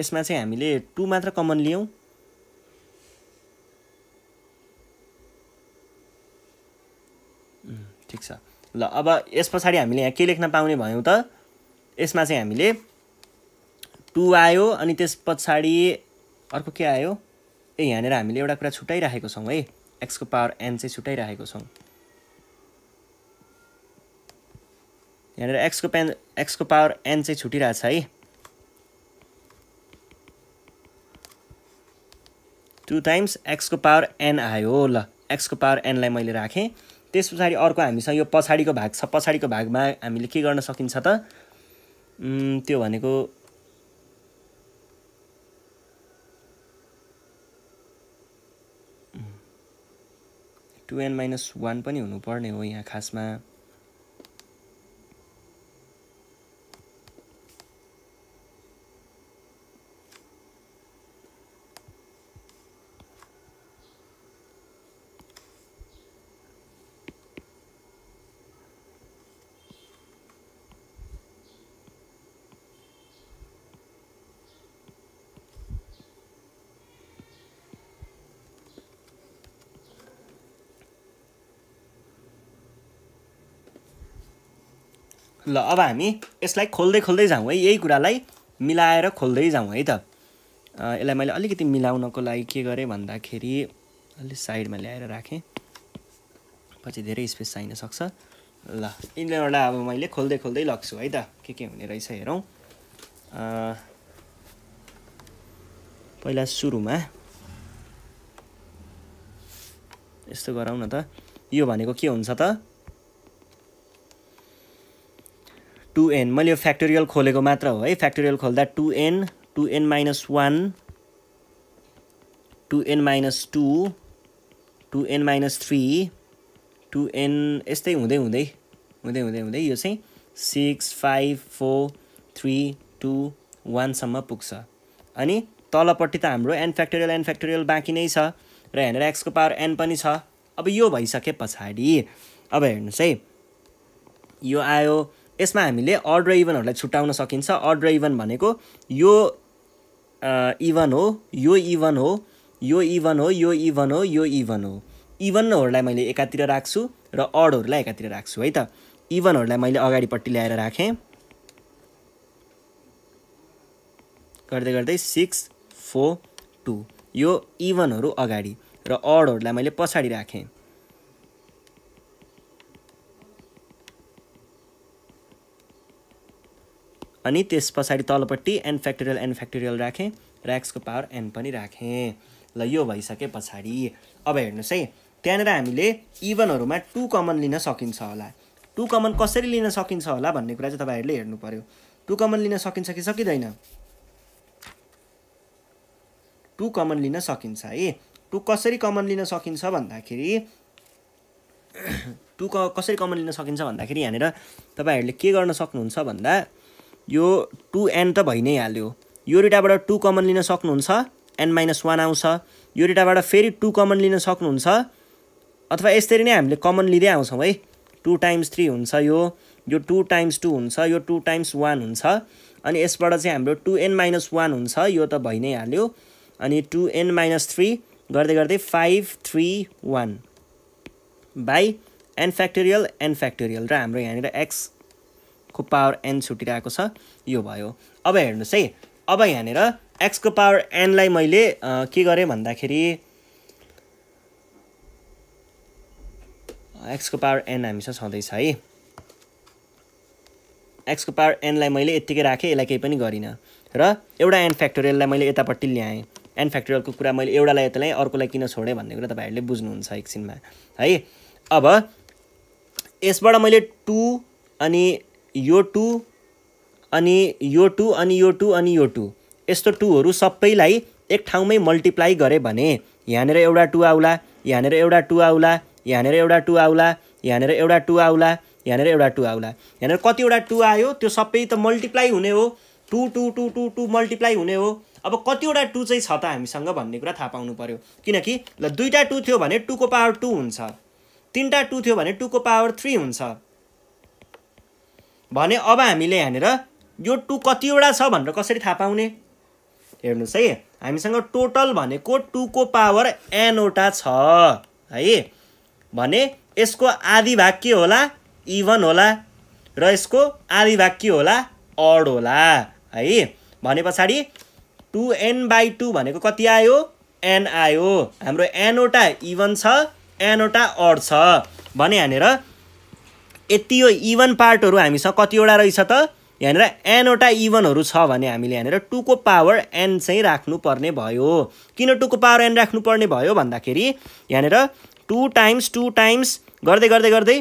यसमा चाहिँ हामीले टु मात्र कमन लियौँ ठिक छ ल अब यस पछाडि हामीले यहाँ के लेख्न पाउने भयौँ त यसमा चाहिँ हामीले टु आयो अनि त्यस पछाडि अर्को के आयो ए यहाँनिर हामीले एउटा कुरा छुट्याइराखेको छौँ है एक्सको पावर एन चाहिँ छुट्याइराखेको छौँ यहाँनिर एक्सको पेन एक्सको पावर एन चाहिँ छुटिरहेछ है टु टाइम्स एक्सको पावर एन आयो ल एक्सको पावर एनलाई मैले राखेँ त्यस पछाडि अर्को हामीसँग यो पछाडिको भाग छ पछाडिको भागमा हामीले के गर्न सकिन्छ त त्यो भनेको टु एन माइनस वान पनि हुनुपर्ने हो यहाँ खासमा ल अब हामी यसलाई खोल्दै खोल्दै जाउँ है यही कुरालाई मिलाएर खोल्दै जाउँ है त यसलाई मैले अलिकति मिलाउनको लागि के गरेँ भन्दाखेरि अलिक साइडमा ल्याएर राखेँ पछि धेरै स्पेस चाहिन सक्छ ल यिनीहरूलाई अब मैले खोल्दै खोल्दै लग्छु है त के के हुने रहेछ हेरौँ पहिला सुरुमा यस्तो गरौँ न त यो भनेको के हुन्छ त टु एन मैले यो फ्याक्टोरियल खोलेको मात्र हो है फ्याक्टोरियल खोल्दा two n two n minus one two n minus two two n minus three two n यस्तै हुँदै हुँदै हुँदै हुँदै हुँदै यो चाहिँ six five four three two वानसम्म पुग्छ अनि तलपट्टि त हाम्रो एन फ्याक्टोरियल एन फ्याक्टोरियल बाँकी नै छ र हेरेर एक्सको पावर एन पनि छ अब यो भइसके पछाडि अब हेर्नुहोस् है यो आयो यसमा हामीले अर्डर र इभनहरूलाई छुट्याउन सकिन्छ अर्डर र इभन भनेको यो इभन हो यो इभन हो यो इभन हो यो इभन हो यो इभन हो इभनहरूलाई मैले एकातिर राख्छु र अडहरूलाई एकातिर राख्छु है त इभनहरूलाई मैले अगाडिपट्टि ल्याएर राखेँ गर्दै गर्दै सिक्स फोर टू यो इभनहरू अगाडि र अडहरूलाई मैले पछाडि राखेँ अनि त्यस पछाडि तलपट्टि एन फ्याक्टोरियल एन फ्याक्टोरियल राखेँ र एक्सको पावर एन पनि राखेँ ल यो भइसके पछाडि अब हेर्नुहोस् है त्यहाँनिर हामीले इभनहरूमा टु कमन लिन सकिन्छ होला टु कमन कसरी लिन सकिन्छ होला भन्ने कुरा चाहिँ तपाईँहरूले हेर्नु पऱ्यो टु कमन लिन सकिन्छ कि सकिँदैन टु कमन लिन सकिन्छ है टु कसरी कमन लिन सकिन्छ भन्दाखेरि टु क कसरी कमन लिन सकिन्छ भन्दाखेरि यहाँनिर तपाईँहरूले के गर्न सक्नुहुन्छ भन्दा यो टु एन त भइ नै हाल्यो यो रिटाबाट टु कमन लिन सक्नुहुन्छ एन माइनस वान आउँछ यो रिटाबाट फेरि टु कमन लिन सक्नुहुन्छ अथवा यसरी नै हामीले कमन लिँदै आउँछौँ है टु टाइम्स थ्री हुन्छ यो यो टु टाइम्स टू हुन्छ यो टु टाइम्स वान हुन्छ अनि यसबाट चाहिँ हाम्रो टु एन माइनस वान हुन्छ यो त भइ नै हाल्यो अनि टु एन माइनस थ्री गर्दै गर्दै five three one by n factorial n factorial र हाम्रो यहाँनिर एक्स को पावर एन छुटिरहेको छ यो भयो अब हेर्नुहोस् है अब यहाँनिर एक्सको पावर एनलाई मैले के गरेँ भन्दाखेरि एक्सको पावर एन हामीसँग छँदैछ है एक्सको पावर एनलाई मैले यत्तिकै राखेँ यसलाई केही पनि गरिनँ र एउटा एन फ्याक्टोरियललाई मैले यतापट्टि ल्याएँ एन फ्याक्टोरियलको कुरा मैले एउटालाई यतालाई अर्कोलाई किन छोडेँ भन्ने कुरा तपाईँहरूले बुझ्नुहुन्छ एकछिनमा है अब यसबाट मैले टु अनि यो टु अनि यो टु अनि यो टु अनि यो टु यस्तो टुहरू सबैलाई एक ठाउँमै मल्टिप्लाई गरेँ भने यहाँनिर एउटा टु आउला यहाँनिर एउटा टु आउला यहाँनिर एउटा टु आउला यहाँनिर एउटा टु आउला यहाँनिर एउटा टु आउला यहाँनिर कतिवटा टु आयो त्यो सबै त मल्टिप्लाई हुने हो two two two two two multiply हुने हो अब कतिवटा टु चाहिँ छ त हामीसँग भन्ने कुरा थाहा पाउनु पऱ्यो किनकि ल दुईवटा टु थियो भने टुको पावर टू हुन्छ तिनवटा टु थियो भने टुको पावर थ्री हुन्छ भने अब हामीले यहाँनिर यो टु कतिवटा छ भनेर कसरी थाहा पाउने हेर्नुहोस् है हामीसँग टोटल भनेको टुको पावर एनवटा छ है भने यसको आधी भाग के होला इभन होला र यसको आधी भाग के होला अड होला है भने पछाडि टु एन बाई टू भनेको कति आयो एन आयो हाम्रो एनवटा इभन छ एनवटा अड छ भने यहाँनिर यति यो इभन पार्टहरू हामीसँग कतिवटा रहेछ त यहाँनिर एनवटा इभनहरू छ भने हामीले यहाँनिर टुको पावर एन चाहिँ राख्नुपर्ने भयो किन टुको पावर एन राख्नुपर्ने भयो भन्दाखेरि यहाँनिर टु टाइम्स टु टाइम्स गर्दै गर्दै गर्दै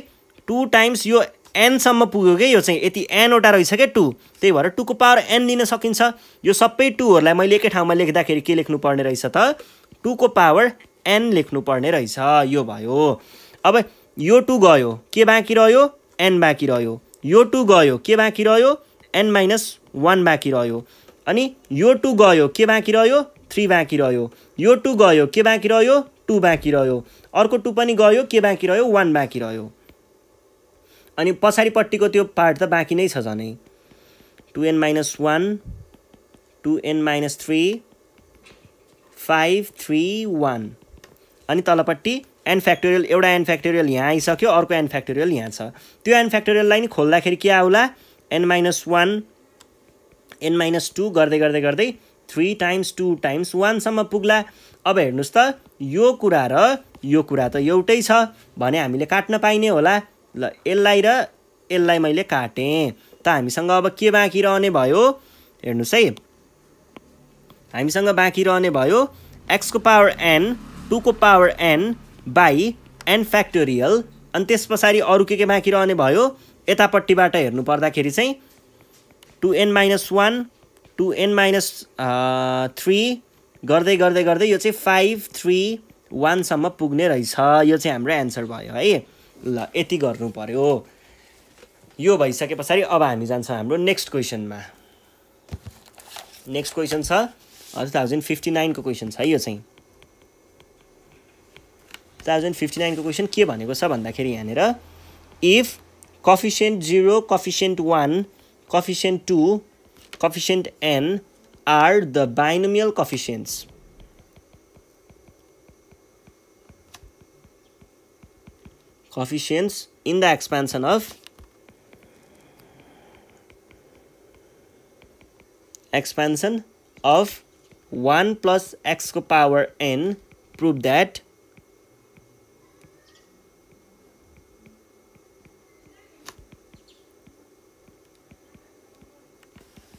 टु टाइम्स यो एनसम्म पुग्यो क्या यो चाहिँ यति एनवटा रहेछ क्या टू त्यही भएर टुको पावर एन लिन सकिन्छ यो सबै टूहरूलाई मैले एकै ठाउँमा लेख्दाखेरि के लेख्नु पर्ने रहेछ त टुको पावर एन लेख्नुपर्ने रहेछ यो भयो अब यो टू गयो के बाँकी रह्यो एन बाँकी रह्यो यो टू गयो के बाँकी रह्यो एन माइनस वान बाँकी रह्यो अनि यो टू गयो के बाँकी रह्यो थ्री बाँकी रह्यो यो टू गयो के बाँकी रह्यो टू बाँकी रह्यो अर्को टू पनि गयो के बाँकी रह्यो वान बाँकी रह्यो अनि पछाडिपट्टिको त्यो पार्ट त बाँकी नै छ झनै two n minus one two n minus three five three one अनि तलपट्टि एन फ्याक्टोरियल एउटा एन फ्याक्टोरियल यहाँ आइसक्यो अर्को एन फ्याक्टोरियल यहाँ छ त्यो एन फ्याक्टोरियललाई नि खोल्दाखेरि के आउला n minus one n minus two गर्दै गर्दै गर्दै थ्री टाइम्स टू टाइम्स वानसम्म पुग्ला अब हेर्नुहोस् त यो कुरा र यो कुरा त एउटै छ भने हामीले काट्न पाइने होला ल यसलाई र यसलाई मैले काटेँ त हामीसँग अब के बाँकी रहने भयो हेर्नुहोस् है हामीसँग बाँकी रहने भयो एक्सको पावर एन टूको power n by n factorial अनि त्यस पछाडि अरू के के बाँकी रहने भयो यतापट्टिबाट हेर्नु पर्दाखेरि चाहिँ two n minus one two n minus three गर्दै गर्दै गर्दै यो चाहिँ फाइभ थ्री वानसम्म पुग्ने रहेछ यो चाहिँ हाम्रो एन्सर भयो है ल यति गर्नु पऱ्यो यो भइसके पछाडि अब हामी जान्छौँ हाम्रो नेक्स्ट क्वेसनमा नेक्स्ट क्वेसन छ टु थाउजन्ड फिफ्टी नाइनको क्वेसन छ यो चाहिँ थाउजन्ड फिफ्टी नाइनको क्वेसन के भनेको छ भन्दाखेरि यहाँनिर if coefficient zero coefficient one coefficient two coefficient n are the binomial coefficients coefficients in the expansion of expansion of 1 plus x को n n that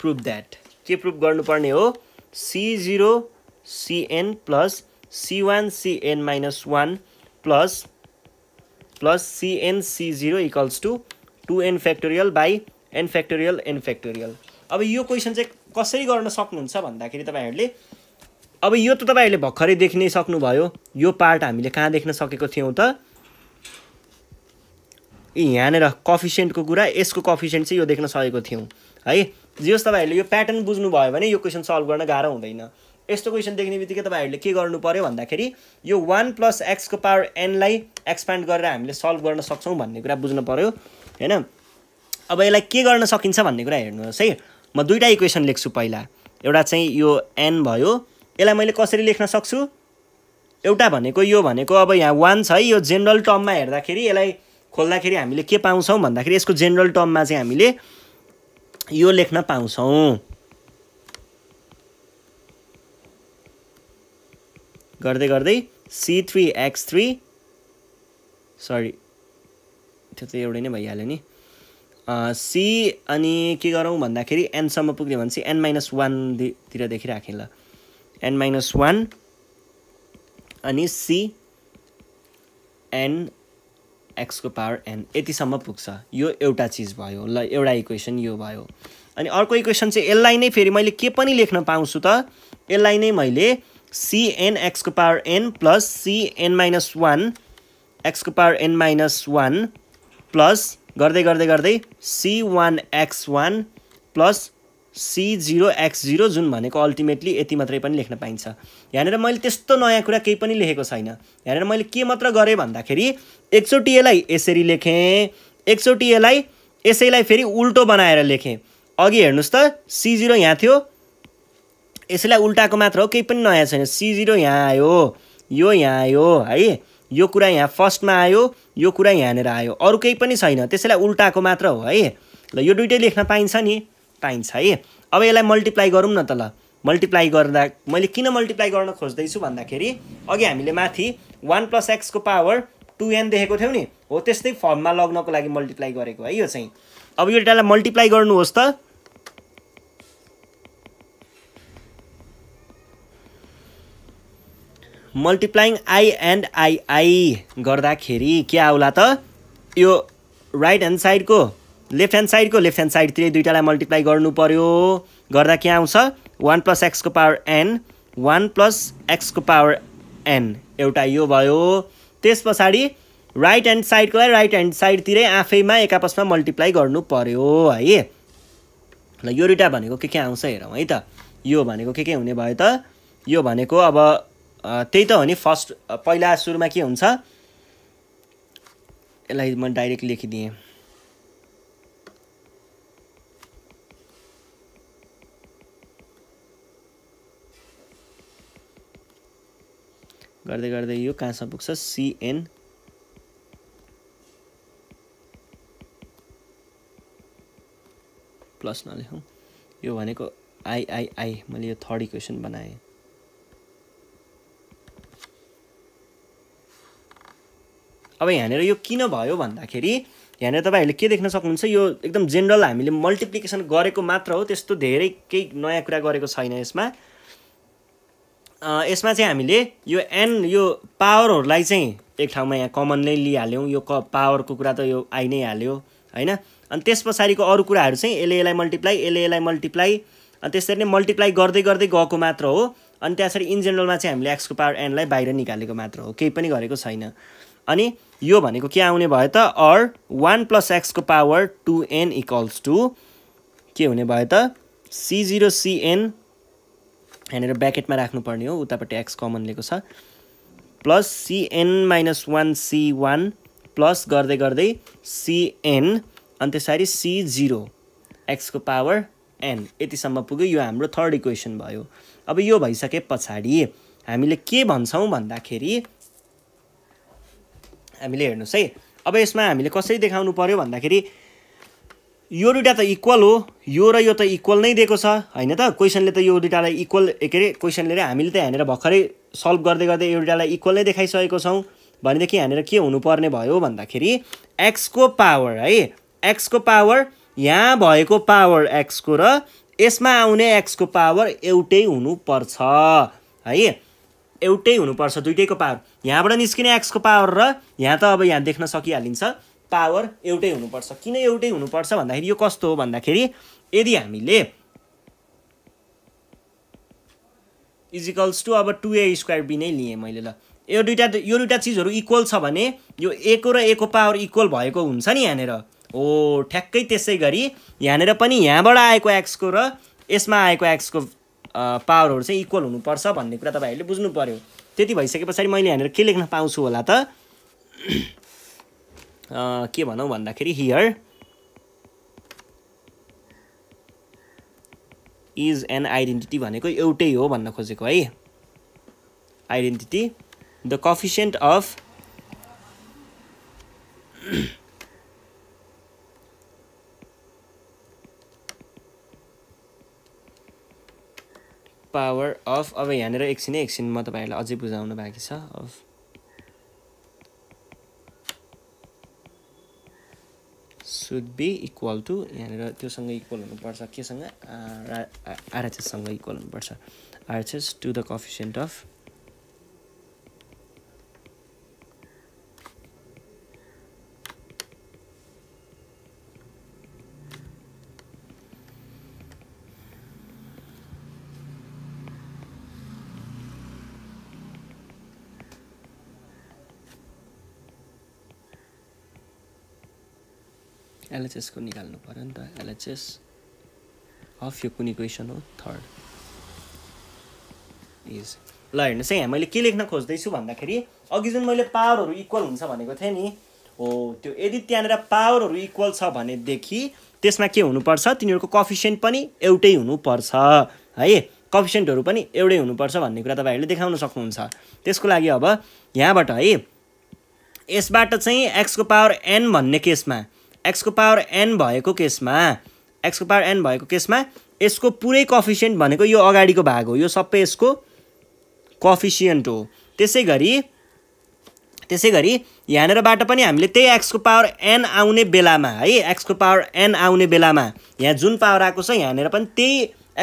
prove that के प्रुभ गर्नुपर्ने हो C zero C n plus C one C n minus one plus plus C n C zero equals to two n factorial by n factorial n factorial अब यो क्वेसन चाहिँ कसरी गर्न सक्नुहुन्छ भन्दाखेरि तपाईँहरूले अब यो त तपाईँहरूले भर्खरै देख्नै सक्नुभयो यो पार्ट हामीले कहाँ देख्न सकेको थियौँ त यहाँनिर कफिसियन्टको कुरा यसको कफिसियन्ट चाहिँ यो देख्न सकेको थियौँ है जे तपाईँहरूले यो प्याटर्न बुझ्नुभयो भने यो क्वेसन सल्भ गर्न गाह्रो हुँदैन यस्तो क्वेसन देख्ने बित्तिकै तपाईँहरूले के गर्नु पऱ्यो भन्दाखेरि यो वान प्लस एक्सको पावर एनलाई एक्सपान्ड गरेर हामीले सल्भ गर्न सक्छौँ भन्ने कुरा बुझ्नु पऱ्यो होइन अब यसलाई के गर्न सकिन्छ भन्ने कुरा हेर्नुहोस् है म दुइटा इक्वेसन लेख्छु पहिला एउटा चाहिँ यो एन भयो यसलाई मैले कसरी लेख्न सक्छु एउटा भनेको यो भनेको अब यहाँ वान छ है यो जेनरल टर्ममा हेर्दाखेरि यसलाई खोल्दाखेरि हामीले के पाउँछौँ भन्दाखेरि यसको जेनरल टर्ममा चाहिँ हामीले यो लेख्न पाउँछौँ गर्दै गर्दै C three x three sorry त्यो त एउटै नै भइहाल्यो नि सी अनि के गरौँ भन्दाखेरि एनसम्म पुग्यो भने चाहिँ एन माइनस वानतिर देखिराखेँ ल एन माइनस वान अनि सी एन एक्सको पावर एन यतिसम्म पुग्छ यो एउटा चिज भयो ल एउटा इक्वेसन यो भयो अनि अर्को इक्वेसन चाहिँ यसलाई नै फेरि मैले के पनि लेख्न पाउँछु त यसलाई नै मैले सिएन एक्सको power n plus C n minus one एक्सको power an minus one plus गर्दै गर्दै गर्दै C one x one plus C zero x zero जुन भनेको अल्टिमेटली यति मात्रै पनि लेख्न पाइन्छ यहाँनिर मैले त्यस्तो नयाँ कुरा केही पनि लेखेको छैन यहाँनिर मैले के मात्र गरेँ भन्दाखेरि एकचोटि यसलाई यसरी लेखेँ एकचोटि यसलाई यसैलाई फेरि उल्टो बनाएर लेखेँ अघि हेर्नुहोस् त सी जिरो यहाँ थियो यसैलाई उल्टाको मात्र हो केही पनि नयाँ छैन सी जिरो यहाँ आयो यो यहाँ आयो है यो कुरा यहाँ फर्स्टमा आयो यो कुरा यहाँनिर आयो अरू केही पनि छैन त्यसैलाई उल्टाको मात्र हो है ल यो दुइटै लेख्न पाइन्छ नि पाइन्छ है अब यसलाई मल्टिप्लाई गरौँ न त ल मल्टिप्लाई गर्दा मैले किन मल्टिप्लाई गर्न खोज्दैछु भन्दाखेरि अघि हामीले माथि वान प्लस एक्सको पावर टु एन देखेको थियौँ नि हो त्यस्तै फर्ममा लग्नको लागि मल्टिप्लाई गरेको है यो चाहिँ अब यो एउटालाई मल्टिप्लाई गर्नुहोस् त multiplying I and I I गर्दाखेरि के आउला त यो राइट ह्यान्ड साइडको लेफ्ट ह्यान्ड साइडको लेफ्ट ह्यान्ड साइडतिर दुइटालाई मल्टिप्लाई गर्नु पऱ्यो गर्दा के आउँछ वान प्लस एक्सको पावर एन वान प्लस एक्सको पावर एन एउटा यो भयो त्यस पछाडि राइट ह्यान्ड साइडकोलाई राइट ह्यान्ड साइडतिरै आफैमा एकापसमा मल्टिप्लाई गर्नु पऱ्यो है ल यो दुइटा भनेको के के आउँछ हेरौँ है त यो भनेको के के हुने भयो त यो भनेको अब त्यही त हो नि फर्स्ट पहिला सुरुमा के हुन्छ यसलाई म डाइरेक्ट लेखिदिएँ गर्दै गर्दै यो कहाँसम्म पुग्छ सिएन प्लस नलेखौँ यो भनेको आइआइआई मैले यो थर्ड इक्वेसन बनाएँ अब यहाँनिर यो किन भयो भन्दाखेरि यहाँनिर तपाईँहरूले के देख्न सक्नुहुन्छ यो एकदम जेनरल हामीले मल्टिप्लिकेसन गरेको मात्र हो त्यस्तो धेरै केही नयाँ कुरा गरेको छैन यसमा यसमा चाहिँ हामीले यो एन यो पावरहरूलाई चाहिँ एक ठाउँमा यहाँ कमनले लिइहाल्यौँ यो क पावरको कुरा त यो आइ नै हाल्यो होइन अनि त्यस पछाडिको अरू कुराहरू चाहिँ यसले यसलाई मल्टिप्लाई यसले यसलाई मल्टिप्लाई अनि त्यसरी नै मल्टिप्लाई गर्दै गर्दै गएको मात्र हो अनि त्यसरी इन जेनरलमा चाहिँ हामीले एक्सको पावर एनलाई बाहिर निकालेको मात्र हो केही पनि गरेको छैन अनि यो भनेको के आउने भयो त अर वान प्लस एक्सको power two n equals to के हुने भयो त सी जिरो सिएन यहाँनिर ब्याकेटमा राख्नुपर्ने हो उतापट्टि एक्स कमन लिएको छ plus C n minus one C one plus गर्दै गर्दै सिएन अनि त्यसरी सी जिरो एक्सको पावर एन यतिसम्म पुग्यो यो हाम्रो थर्ड इक्वेसन भयो अब यो भइसके पछाडि हामीले के भन्छौँ भन्दाखेरि हामीले हेर्नुहोस् है अब यसमा हामीले कसरी देखाउनु पऱ्यो भन्दाखेरि यो दुइटा त इक्वल हो यो र यो त इक्वल नै दिएको छ होइन त क्वेसनले त यो दुइटालाई इक्वल के अरे क्वेसनले र हामीले त यहाँनिर भर्खरै सल्भ गर्दै गर्दै यो दुइटालाई इक्वल नै देखाइसकेको छौँ भनेदेखि यहाँनिर के हुनुपर्ने भयो भन्दाखेरि एक्सको पावर है एक्सको पावर यहाँ भएको पावर एक्सको र यसमा आउने एक्सको पावर एउटै हुनुपर्छ है एउटै हुनुपर्छ दुइटैको पावर यहाँबाट निस्किने एक्सको पावर र यहाँ त अब यहाँ देख्न सकिहालिन्छ पावर एउटै हुनुपर्छ किन एउटै हुनुपर्छ भन्दाखेरि यो कस्तो हो भन्दाखेरि यदि हामीले इजिकल्स टु अब टु ए स्क्वायर बी नै लिएँ मैले ल यो दुइटा यो दुइटा चिजहरू इक्वल छ भने यो एको र एको पावर इक्वल भएको हुन्छ नि यहाँनिर हो ठ्याक्कै त्यसै गरी यहाँनिर पनि यहाँबाट आएको एक्सको र यसमा आएको एक्सको पावरहरू चाहिँ इक्वल हुनुपर्छ भन्ने कुरा तपाईँहरूले बुझ्नु पऱ्यो त्यति भइसके पछाडि मैले यहाँनिर के लेख्न पाउँछु होला त के भनौँ भन्दाखेरि हियर इज एन आइडेन्टिटी भनेको एउटै हो भन्न खोजेको है identity the coefficient of power of अब यहाँनिर एकछिनै एकछिन म तपाईँहरूलाई अझै बुझाउनु बाँकी छ of will be equal to यहाँनिर त्योसँग इक्वल हुनुपर्छ केसँग आरएचएससँग इक्वल हुनुपर्छ RHS to the coefficient of एलएचएसको निकाल्नु पऱ्यो नि त एलएचएस अफ यो कुन इक्वेसन हो थर्ड इज ल हेर्नुहोस् है यहाँ मैले के लेख्न खोज्दैछु भन्दाखेरि अघि जुन मैले पावरहरू इक्वल हुन्छ भनेको थिएँ नि हो त्यो यदि त्यहाँनिर पावरहरू इक्वल छ भनेदेखि त्यसमा के हुनुपर्छ तिनीहरूको कफिसियन्ट पनि एउटै हुनुपर्छ है कफिसियन्टहरू पनि एउटै हुनुपर्छ भन्ने कुरा तपाईँहरूले देखाउन सक्नुहुन्छ त्यसको लागि अब यहाँबाट है यसबाट चाहिँ एक्सको पावर एन भन्ने केसमा एक्सको पावर एन भएको केसमा एक्सको पावर एन भएको केसमा यसको पुरै कफिसियन्ट भनेको यो अगाडिको भाग हो यो सबै यसको कफिसियन्ट हो त्यसै गरी त्यसै गरी यहाँनिरबाट पनि हामीले त्यही एक्सको पावर एन आउने बेलामा है एक्सको पावर एन आउने बेलामा यहाँ जुन पावर आएको छ यहाँनिर पनि त्यही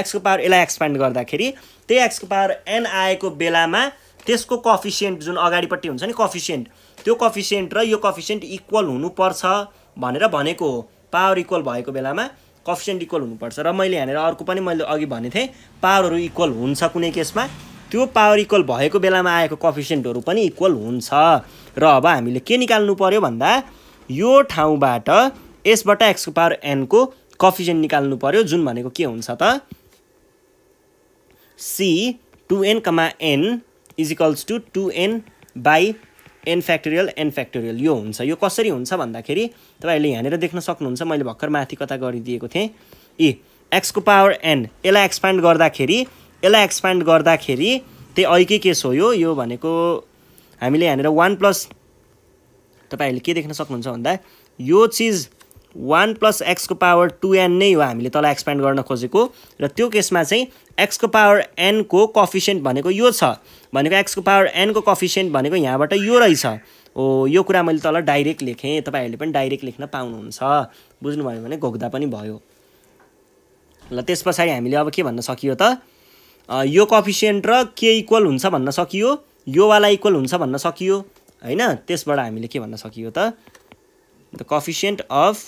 एक्सको पावर यसलाई एक्सपान्ड गर्दाखेरि त्यही एक्सको पावर एन आएको बेलामा त्यसको कफिसियन्ट जुन अगाडिपट्टि हुन्छ नि कफिसियन्ट त्यो कफिसियन्ट र यो कफिसियन्ट इक्वल हुनुपर्छ भनेर भनेको हो पावर इक्वल भएको बेलामा कफिसियन्ट इक्वल हुनुपर्छ र मैले यहाँनिर अर्को पनि मैले अघि भनेको थिएँ पावरहरू इक्वल हुन्छ कुनै केसमा त्यो पावर इक्वल भएको बेलामा आएको कफिसियन्टहरू पनि इक्वल हुन्छ र अब हामीले के निकाल्नु पऱ्यो भन्दा यो ठाउँबाट यसबाट एक्सको पावर एनको कफिसियन्ट निकाल्नु पऱ्यो जुन भनेको के हुन्छ त C two n comma n is equals to two n by n factorial n factorial यो हुन्छ यो कसरी हुन्छ भन्दाखेरि तपाईँहरूले यहाँनिर देख्न सक्नुहुन्छ मैले भर्खर माथि कता गरिदिएको थिएँ ए एक्सको पावर एन यसलाई एक्सपान्ड गर्दाखेरि यसलाई एक्सपान्ड गर्दाखेरि त्यही अर्कै केस हो यो भनेको हामीले यहाँनिर वान प्लस तपाईँहरूले के देख्न सक्नुहुन्छ भन्दा यो चिज वान प्लस एक्सको पावर टु एन नै हो हामीले तल एक्सप्यान्ड गर्न खोजेको र त्यो केसमा चाहिँ एक्सको पावर एनको कफिसियन्ट भनेको यो छ भनेको एक्सको पावर एनको कफिसियन्ट भनेको यहाँबाट यो रहेछ हो यो कुरा मैले तल डाइरेक्ट लेखेँ तपाईँहरूले पनि डाइरेक्ट लेख्न पाउनुहुन्छ बुझ्नुभयो भने घोक्दा पनि भयो ल त्यस पछाडि हामीले अब के भन्न सकियो त यो कफिसियन्ट र के इक्वल हुन्छ भन्न सकियो योवाला इक्वल हुन्छ भन्न सकियो होइन त्यसबाट हामीले के भन्न सकियो त द कफिसियन्ट अफ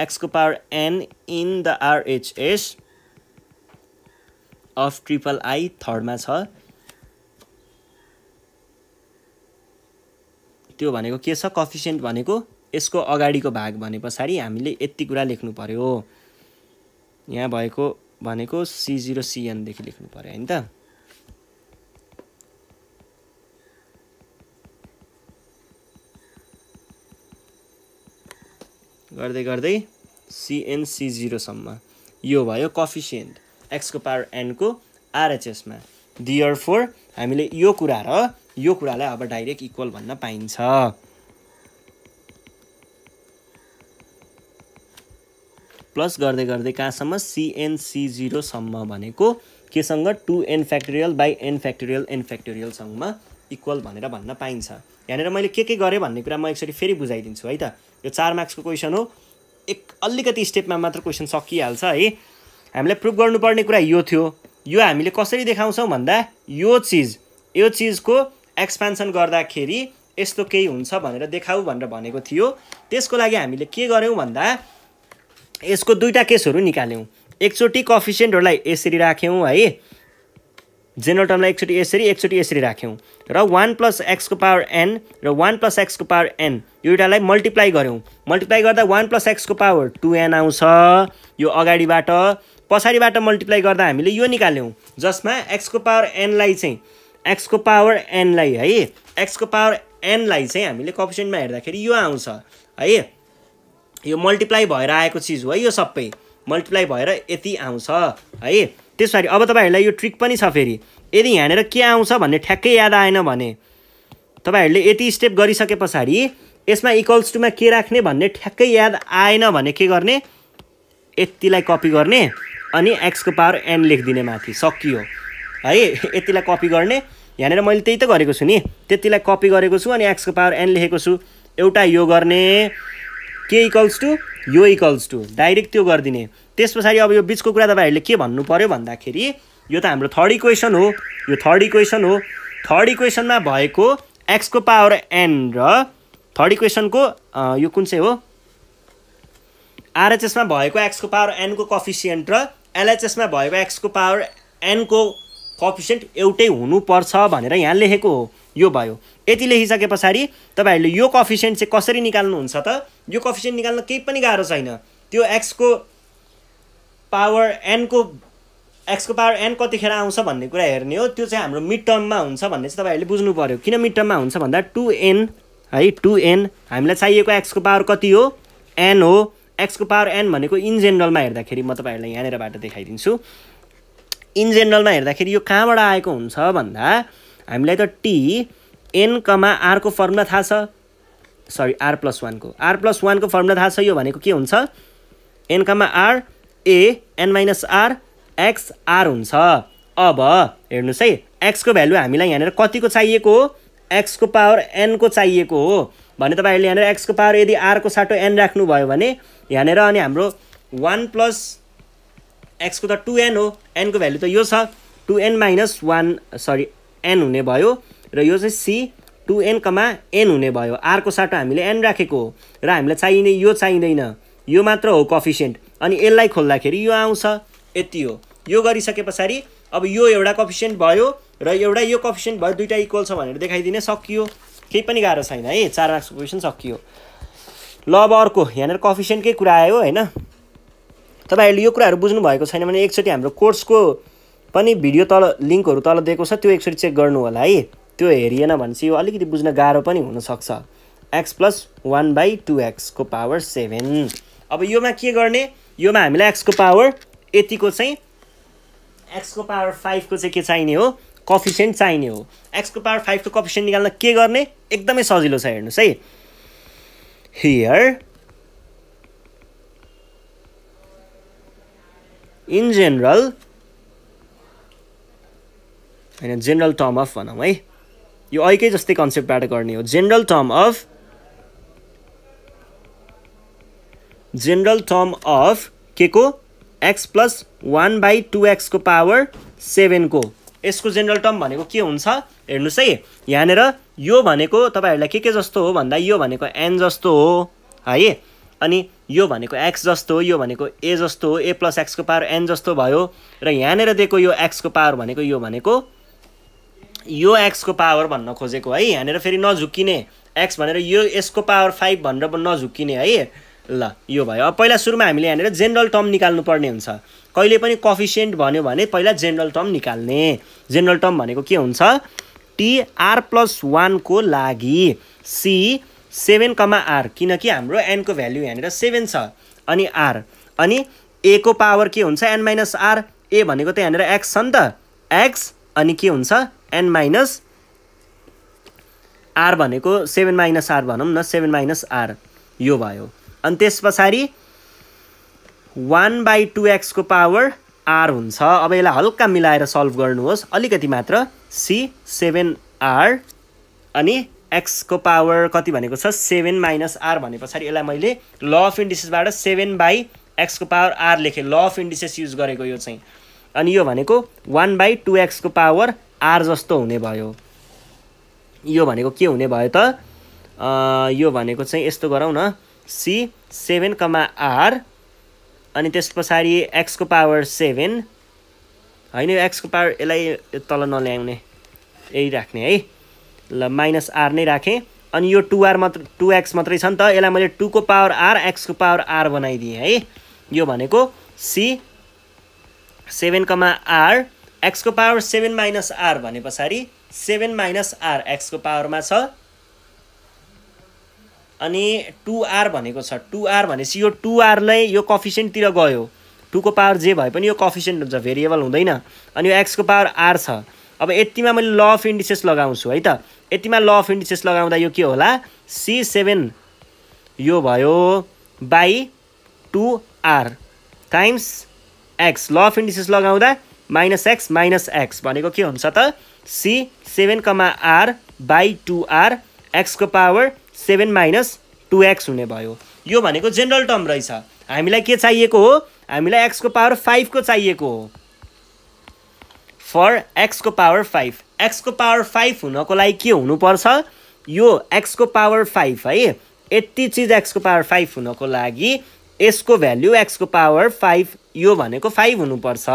एक्सको power n in the RHS of triple I थर्डमा छ त्यो भनेको के छ कफिसियन्ट भनेको यसको अगाडिको भाग भने पछाडि हामीले यति कुरा लेख्नु पऱ्यो यहाँ भएको भनेको सी जिरो सिएनदेखि लेख्नु पऱ्यो होइन त गर्दै गर्दै सी जिरोसम्म यो भयो कफिसियन्ट एक्सको पावर एनको आरएचएसमा दियर फोर हामीले यो कुरा र यो कुरालाई अब डाइरेक्ट इक्वल भन्न पाइन्छ प्लस गर्दै गर्दै कहाँसम्म सिएनसी जिरोसम्म भनेको केसँग two n factorial by n factorial n फ्याक्टोरियलसम्म इक्वल भनेर भन्न पाइन्छ यहाँनिर मैले के के गरेँ भन्ने कुरा म एकचोटि फेरि बुझाइदिन्छु है त यो चार मार्क्सको क्वेसन हो एक अलिकति स्टेपमा मात्र क्वेसन सकिहाल्छ है हामीलाई प्रुभ गर्नुपर्ने कुरा यो थियो यो हामीले कसरी देखाउँछौँ भन्दा यो चिज यो चिजको एक्सपेन्सन गर्दाखेरि यस्तो केही हुन्छ भनेर देखाऊ भनेर भनेको थियो त्यसको लागि हामीले के गऱ्यौँ भन्दा यसको दुईवटा केसहरू निकाल्यौँ एकचोटि कफिसियन्टहरूलाई यसरी राख्यौँ है जेनरल टर्मलाई एकचोटि यसरी एकचोटि यसरी राख्यौँ र वान प्लस एक्सको पावर एन र वान प्लस एक्सको पावर एन यो एउटालाई मल्टिप्लाई गऱ्यौँ मल्टिप्लाई गर्दा वान प्लस एक्सको पावर टु एन आउँछ यो अगाडिबाट पछाडिबाट मल्टिप्लाई गर्दा हामीले यो निकाल्यौँ जसमा एक्सको पावर एनलाई चाहिँ एक्सको पावर एनलाई है एक्सको पावर एनलाई चाहिँ हामीले कफिसियन्टमा हेर्दाखेरि यो आउँछ है यो मल्टिप्लाई भएर आएको चिज हो है यो सबै मल्टिप्लाई भएर यति आउँछ है त्यसरी अब तपाईँहरूलाई यो ट्रिक पनि छ फेरि यदि यहाँनिर के आउँछ भन्ने ठ्याक्कै याद आएन भने तपाईँहरूले यति स्टेप गरिसके पछाडि यसमा इक्वल्स टुमा के राख्ने भन्ने ठ्याक्कै याद आएन भने के गर्ने यतिलाई कपी गर्ने अनि एक्सको पावर एन लेखिदिने माथि सकियो है यतिलाई कपी गर्ने यहाँनिर मैले त्यही त गरेको छु नि त्यतिलाई कपी गरेको छु अनि एक्सको पावर एन लेखेको छु एउटा यो गर्ने के इक्वल्स टु यो इक्वल्स टु डाइरेक्ट त्यो गरिदिने त्यस पछाडि अब यो बिचको कुरा तपाईँहरूले के भन्नु पऱ्यो भन्दाखेरि यो त हाम्रो थर्ड इक्वेसन हो यो थर्ड इक्वेसन हो थर्ड इक्वेसनमा भएको एक्सको पावर एन र थर्ड इक्वेसनको यो कुन चाहिँ हो आरएचएसमा भएको एक्सको पावर एनको कफिसियन्ट र एलएचएसमा भएको एक्सको पावर एनको कफिसियन्ट एउटै हुनुपर्छ भनेर यहाँ लेखेको हो यो भयो यति लेखिसके पछाडि तपाईँहरूले यो कफिसियन्ट चाहिँ कसरी निकाल्नुहुन्छ त यो कफिसियन्ट निकाल्न केही पनि गाह्रो छैन त्यो एक्सको पावर एनको एक्सको पावर एन कतिखेर आउँछ भन्ने कुरा हेर्ने हो त्यो चाहिँ हाम्रो मिड टर्ममा हुन्छ भन्ने चाहिँ तपाईँहरूले बुझ्नु पऱ्यो किन मिड टर्ममा हुन्छ भन्दा टु एन है टु एन हामीलाई चाहिएको एक्सको पावर कति हो एन हो एक्सको पावर एन भनेको इन जेनरलमा हेर्दाखेरि म तपाईँहरूलाई यहाँनिरबाट देखाइदिन्छु इन जेनरलमा हेर्दाखेरि यो कहाँबाट आएको हुन्छ भन्दा हामीलाई त टी एन कमा आरको फर्मुला थाहा छ सरी आर प्लस वानको आर प्लस वानको फर्मुला थाहा छ यो भनेको के हुन्छ n comma r A N minus r x r हुन्छ अब हेर्नुहोस् है एक्सको भ्यालु हामीलाई यहाँनिर कतिको चाहिएको हो एक्सको पावर एनको चाहिएको हो भने तपाईँहरूले यहाँनिर एक्सको पावर यदि आरको साटो एन राख्नुभयो भने यहाँनिर अनि हाम्रो वान प्लस एक्सको त टु एन हो एनको भ्यालु त यो छ two n minus one sorry n हुने भयो र यो चाहिँ सी टु एनकमा एन हुने भयो आरको साटो हामीले एन राखेको हो र हामीलाई चाहिने यो चाहिँदैन यो मात्र हो कफिसियन्ट अनि यसलाई खोल्दाखेरि यो आउँछ यति हो यो गरिसके पछाडि अब यो एउटा कफिसियन्ट भयो र एउटा यो कफिसियन्ट भयो दुइटा इक्वल छ भनेर देखाइदिने सकियो केही पनि गाह्रो छैन है चार मार्क्सको क्वेसन सकियो ल अब अर्को यहाँनिर कफिसियन्टकै कुरा आयो होइन तपाईँहरूले यो कुराहरू बुझ्नु भएको छैन भने एकचोटि हाम्रो कोर्सको पनि भिडियो तल लिङ्कहरू तल दिएको छ त्यो एकचोटि चेक गर्नु होला है त्यो हेरिएन भने चाहिँ यो अलिकति बुझ्न गाह्रो पनि हुनसक्छ x plus one by two एक्सको पावर सेभेन अब योमा के गर्ने योमा हामीलाई एक्सको पावर यतिको चाहिँ एक्सको पावर फाइभको चाहिँ के चाहिने हो कफिसियन्ट चाहिने हो एक्सको पावर फाइभको कफिसियन्ट निकाल्न के गर्ने एकदमै सजिलो छ हेर्नुहोस् है हियर इन जेनरल होइन जेनरल टर्म अफ भनौँ है यो अर्कै जस्तै कन्सेप्टबाट गर्ने हो general term of general term of के को x plus one by two एक्सको पावर सेभेनको यसको जेनरल टर्म भनेको के हुन्छ हेर्नुहोस् है यहाँनिर यो भनेको तपाईँहरूलाई के के जस्तो हो भन्दा यो भनेको एन जस्तो हो है अनि यो भनेको एक्स जस्तो हो यो भनेको ए जस्तो हो ए प्लस एक्सको पावर एन जस्तो भयो र यहाँनिर दिएको यो एक्सको पावर भनेको यो भनेको यो एक्सको पावर भन्न खोजेको है यहाँनिर फेरि नझुक्किने एक्स भनेर यो यसको पावर फाइभ भनेर नझुकिने है ल यो भयो अब पहिला सुरुमा हामीले यहाँनिर जेनरल टर्म निकाल्नु पर्ने हुन्छ कहिले पनि कफिसियन्ट भन्यो भने पहिला जेनरल टर्म निकाल्ने जेनरल टर्म भनेको के हुन्छ टिआर प्लस वानको लागि सी सेभेन कमा आर किनकि हाम्रो एनको भ्याल्यु यहाँनिर सेभेन छ अनि आर अनि ए को पावर के हुन्छ एन माइनस आर ए भनेको त यहाँनिर एक्स छ नि त एक्स अनि के हुन्छ एन माइनस आर भनेको सेभेन माइनस आर भनौँ न सेभेन माइनस आर यो भयो अनि त्यस पछाडि वान बाई टु एक्सको पावर आर हुन्छ अब यसलाई हल्का मिलाएर सल्भ गर्नुहोस् अलिकति मात्र सी सेभेन आर अनि एक्सको पावर कति भनेको छ सेभेन माइनस आर भने पछाडि यसलाई मैले ल अफ इन्डिसेसबाट सेभेन बाई एक्सको पावर आर लेखेँ ल अफ इन्डिसेस युज गरेको यो चाहिँ अनि यो भनेको वान बाई टु एक्सको पावर आर जस्तो हुने भयो यो भनेको के हुने भयो त यो भनेको चाहिँ यस्तो गरौँ न सी सेभेन कमा आर अनि त्यस पछाडि एक्सको पावर सेभेन होइन यो एक्सको पावर यसलाई तल नल्याउने यही राख्ने है ल माइनस आर नै राखेँ अनि यो टु आर मात्र टु एक्स मात्रै छ नि त यसलाई मैले टुको पावर आर एक्सको पावर आर बनाइदिएँ है यो भनेको सी सेभेन कमा आर एक्सको पावर सेभेन माइनस आर भने पछाडि सेभेन माइनस आर एक्सको पावरमा छ अनि टु आर भनेको छ टु आर भनेपछि यो टु यो कफिसियन्टतिर गयो टुको पावर जे भए पनि यो कफिसियन्ट हुन्छ भेरिएबल हुँदैन अनि यो एक्सको पावर आर छ अब यतिमा मैले ल अफ इन्डिसेस लगाउँछु है त यतिमा ल अफ इन्डिसेस लगाउँदा यो के होला सी सेभेन यो भयो by two r times x law of indices लगाउँदा माइनस एक्स माइनस एक्स भनेको के हुन्छ त C seven comma r by two r r एक्सको power seven minus two x हुने भयो यो भनेको जेनरल टर्म रहेछ हामीलाई के चाहिएको हो हामीलाई एक्सको पावर फाइभको चाहिएको हो फर एक्सको पावर फाइभ एक्सको पावर फाइभ हुनको लागि के हुनुपर्छ यो एक्सको पावर फाइभ है यति चिज एक्सको पावर फाइभ हुनको लागि यसको भ्याल्यु एक्सको पावर फाइभ यो भनेको फाइभ हुनुपर्छ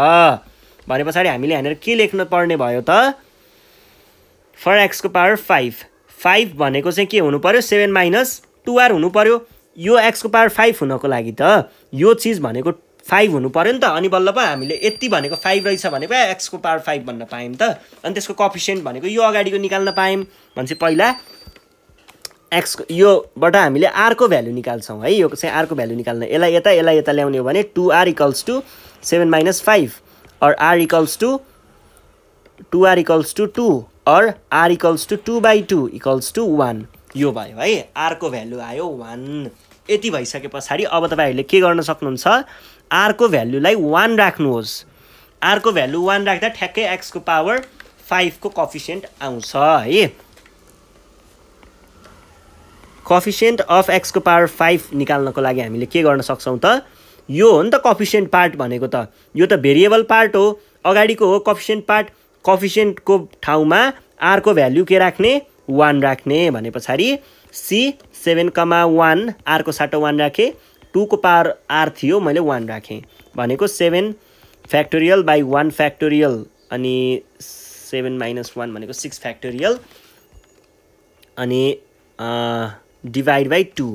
भने पछाडि हामीले यहाँनिर के लेख्नु पर्ने भयो त फर एक्सको पावर फाइभ फाइभ भनेको चाहिँ के हुनु पऱ्यो सेभेन माइनस टु आर हुनु पऱ्यो यो एक्सको पावर फाइभ हुनको लागि त यो चिज भनेको फाइभ हुनु पऱ्यो नि त अनि बल्ल पो हामीले यति भनेको फाइभ रहेछ भने पो एक्सको पावर फाइभ भन्न पायौँ त अनि त्यसको कफिसियन्ट भनेको यो अगाडिको निकाल्न पायौँ भने चाहिँ पहिला एक्सको योबाट हामीले आरको भ्यालु निकाल्छौँ है यो चाहिँ आरको भ्यालु निकाल्न यसलाई यता यसलाई यता ल्याउने हो भने two r equals to seven minus five or r equals to 2r equals to two or r equals to two by two equals to one यो भयो है आरको भ्यालु आयो वान यति भइसके पछाडि अब तपाईँहरूले के गर्न सक्नुहुन्छ आरको भ्यालुलाई वान राख्नुहोस् आरको भ्यालु वान राख्दा ठ्याक्कै एक्सको पावर फाइभको कफिसियन्ट आउँछ है कफिसियन्ट अफ एक्सको पावर फाइभ निकाल्नको लागि हामीले के गर्न सक्छौँ त यो हो नि त कफिसियन्ट पार्ट भनेको त यो त भेरिएबल पार्ट हो अगाडिको हो कफिसियन्ट पार्ट कफिसियन्टको ठाउँमा आरको भ्याल्यु के राख्ने वान राख्ने भने पछाडि सी सेभेन कमा वान आरको साटो वान राखेँ टूको पावर आर थियो मैले वान राखेँ भनेको seven factorial by one factorial अनि सेभेन माइनस वान भनेको सिक्स फ्याक्टोरियल अनि डिभाइड बाई टू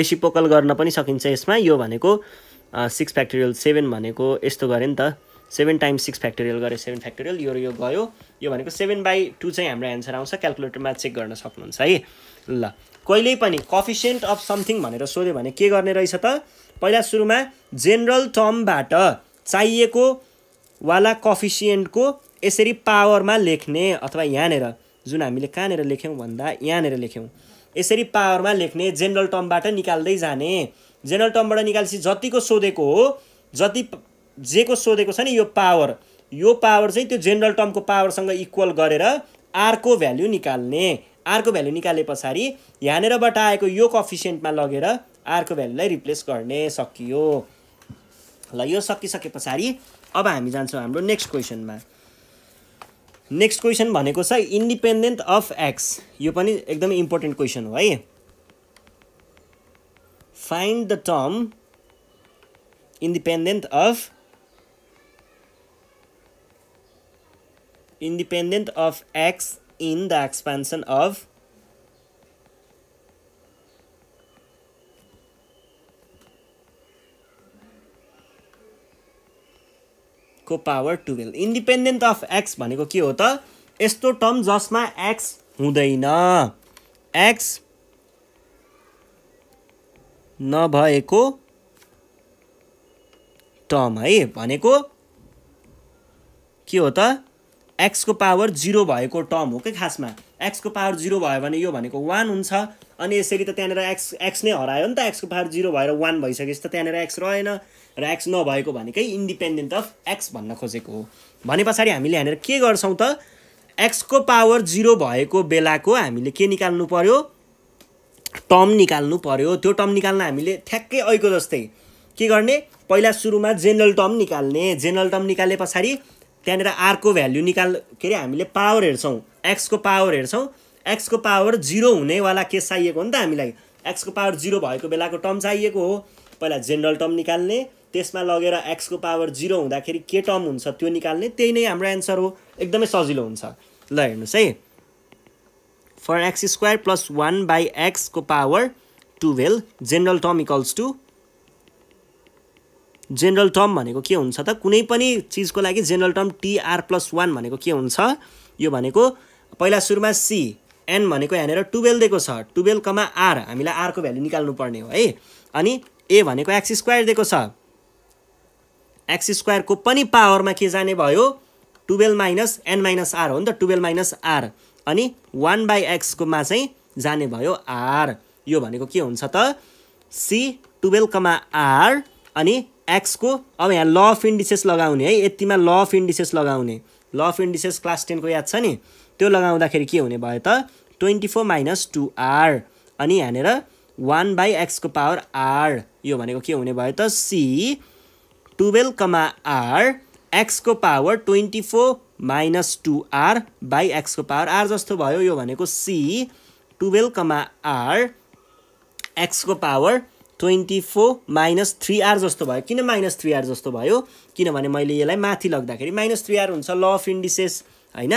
रेसिपोकल गर्न पनि सकिन्छ यसमा यो भनेको सिक्स फ्याक्टोरियल सेभेन भनेको यस्तो गऱ्यो नि त सेभेन टाइम्स सिक्स फ्याक्टोरियल गऱ्यो सेभेन फ्याक्टोरियल यो यो गयो यो भनेको सेभेन बाई टू चाहिँ हाम्रो एन्सर आउँछ क्यालकुलेटरमा चेक गर्न सक्नुहुन्छ है ल कहिल्यै पनि कफिसियन्ट अफ समथिङ भनेर सोध्यो भने के गर्ने रहेछ त पहिला सुरुमा जेनरल टर्मबाट चाहिएको वाला कफिसियन्टको यसरी पावरमा लेख्ने अथवा यहाँनिर जुन हामीले कहाँनिर लेख्यौँ भन्दा यहाँनिर लेख्यौँ यसरी पावरमा लेख्ने जेनरल टर्मबाट निकाल्दै जाने जेनरल टर्मबाट निकालेपछि जतिको सोधेको हो जति जेको सोधेको छ नि यो पावर यो पावर चाहिँ त्यो जेनरल टर्मको पावरसँग इक्वल गरेर आरको भ्याल्यु निकाल्ने आरको भ्याल्यु निकाले पछाडि यहाँनिरबाट आएको यो कफिसियन्टमा लगेर आरको भ्याल्युलाई रिप्लेस गर्ने सकियो ल यो सकिसके पछाडि अब हामी जान्छौँ हाम्रो नेक्स्ट क्वेसनमा नेक्स्ट क्वेसन भनेको छ इन्डिपेन्डेन्ट अफ एक्स यो पनि एकदमै इम्पोर्टेन्ट क्वेसन हो है find the term independent of independent of x in the expansion of को power twelve independent of x के हो त यस्तो टर्म जिसमें एक्स हुँदैन एक्स नभएको टर्म है भनेको के हो त एक्सको पावर जिरो भएको टर्म हो क्या खासमा एक्सको पावर जिरो भयो भने यो भनेको वान हुन्छ अनि यसरी त त्यहाँनिर एक्स एक्स नै हरायो नि त एक्सको पावर जिरो भएर वान भइसकेपछि त त्यहाँनिर एक्स रहेन र एक्स नभएको भनेकै इन्डिपेन्डेन्ट अफ एक्स भन्न खोजेको हो भने पछाडि हामीले यहाँनिर के गर्छौँ त एक्सको पावर जिरो भएको बेलाको हामीले के निकाल्नु पऱ्यो टर्म निकाल्नु पऱ्यो त्यो टर्म निकाल्न हामीले ठ्याक्कै अहिलेको जस्तै के गर्ने पहिला सुरुमा जेनरल टर्म निकाल्ने जेनरल टर्म निकाले पछाडि त्यहाँनिर आरको भ्याल्यु निकाल के अरे हामीले पावर हेर्छौँ एक्सको पावर हेर्छौँ एक्सको पावर जिरो हुनेवाला केस चाहिएको हो नि त हामीलाई एक्सको पावर जिरो भएको बेलाको टर्म चाहिएको हो पहिला जेनरल टर्म निकाल्ने त्यसमा लगेर एक्सको पावर जिरो हुँदाखेरि के टर्म हुन्छ त्यो निकाल्ने त्यही नै हाम्रो एन्सर हो एकदमै सजिलो हुन्छ ल हेर्नुहोस् है for x square plus one by एक्सको power twelve general term equals to general term भनेको के हुन्छ त कुनै पनि चिजको लागि general term TR plus one भनेको के हुन्छ यो भनेको पहिला सुरुमा सी एन भनेको यहाँनिर टुवेल्भ दिएको छ टुवेल्भकोमा आर हामीलाई आरको निकाल्नु निकाल्नुपर्ने हो है अनि ए भनेको एक्स स्क्वायर दिएको छ एक्स स्क्वायरको पनि पावरमा के जाने भयो twelve minus an minus r हो नि त टुवेल्भ माइनस आर अनि वान बाई एक्सकोमा चाहिँ जाने भयो आर यो भनेको के हुन्छ त सी टुवेल्भकोमा आर अनि एक्सको अब यहाँ ल अफ इन्डिसेस लगाउने है यतिमा ल अफ इन्डिसेस लगाउने ल अफ इन्डिसेस क्लास टेनको याद छ नि त्यो लगाउँदाखेरि के हुने भयो त twenty four minus two r अनि यहाँनिर वान बाई एक्सको पावर आर यो भनेको के हुने भयो त सी टुवेल्भ कमा आर एक्सको power twenty four minus two r by एक्सको पावर आर जस्तो भयो यो भनेको सी कमा आर एक्सको power twenty four minus three r जस्तो भयो किन माइनस थ्री आर जस्तो भयो किनभने मैले यसलाई माथि लग्दाखेरि माइनस थ्री आर हुन्छ ल अफ इन्डिसेस होइन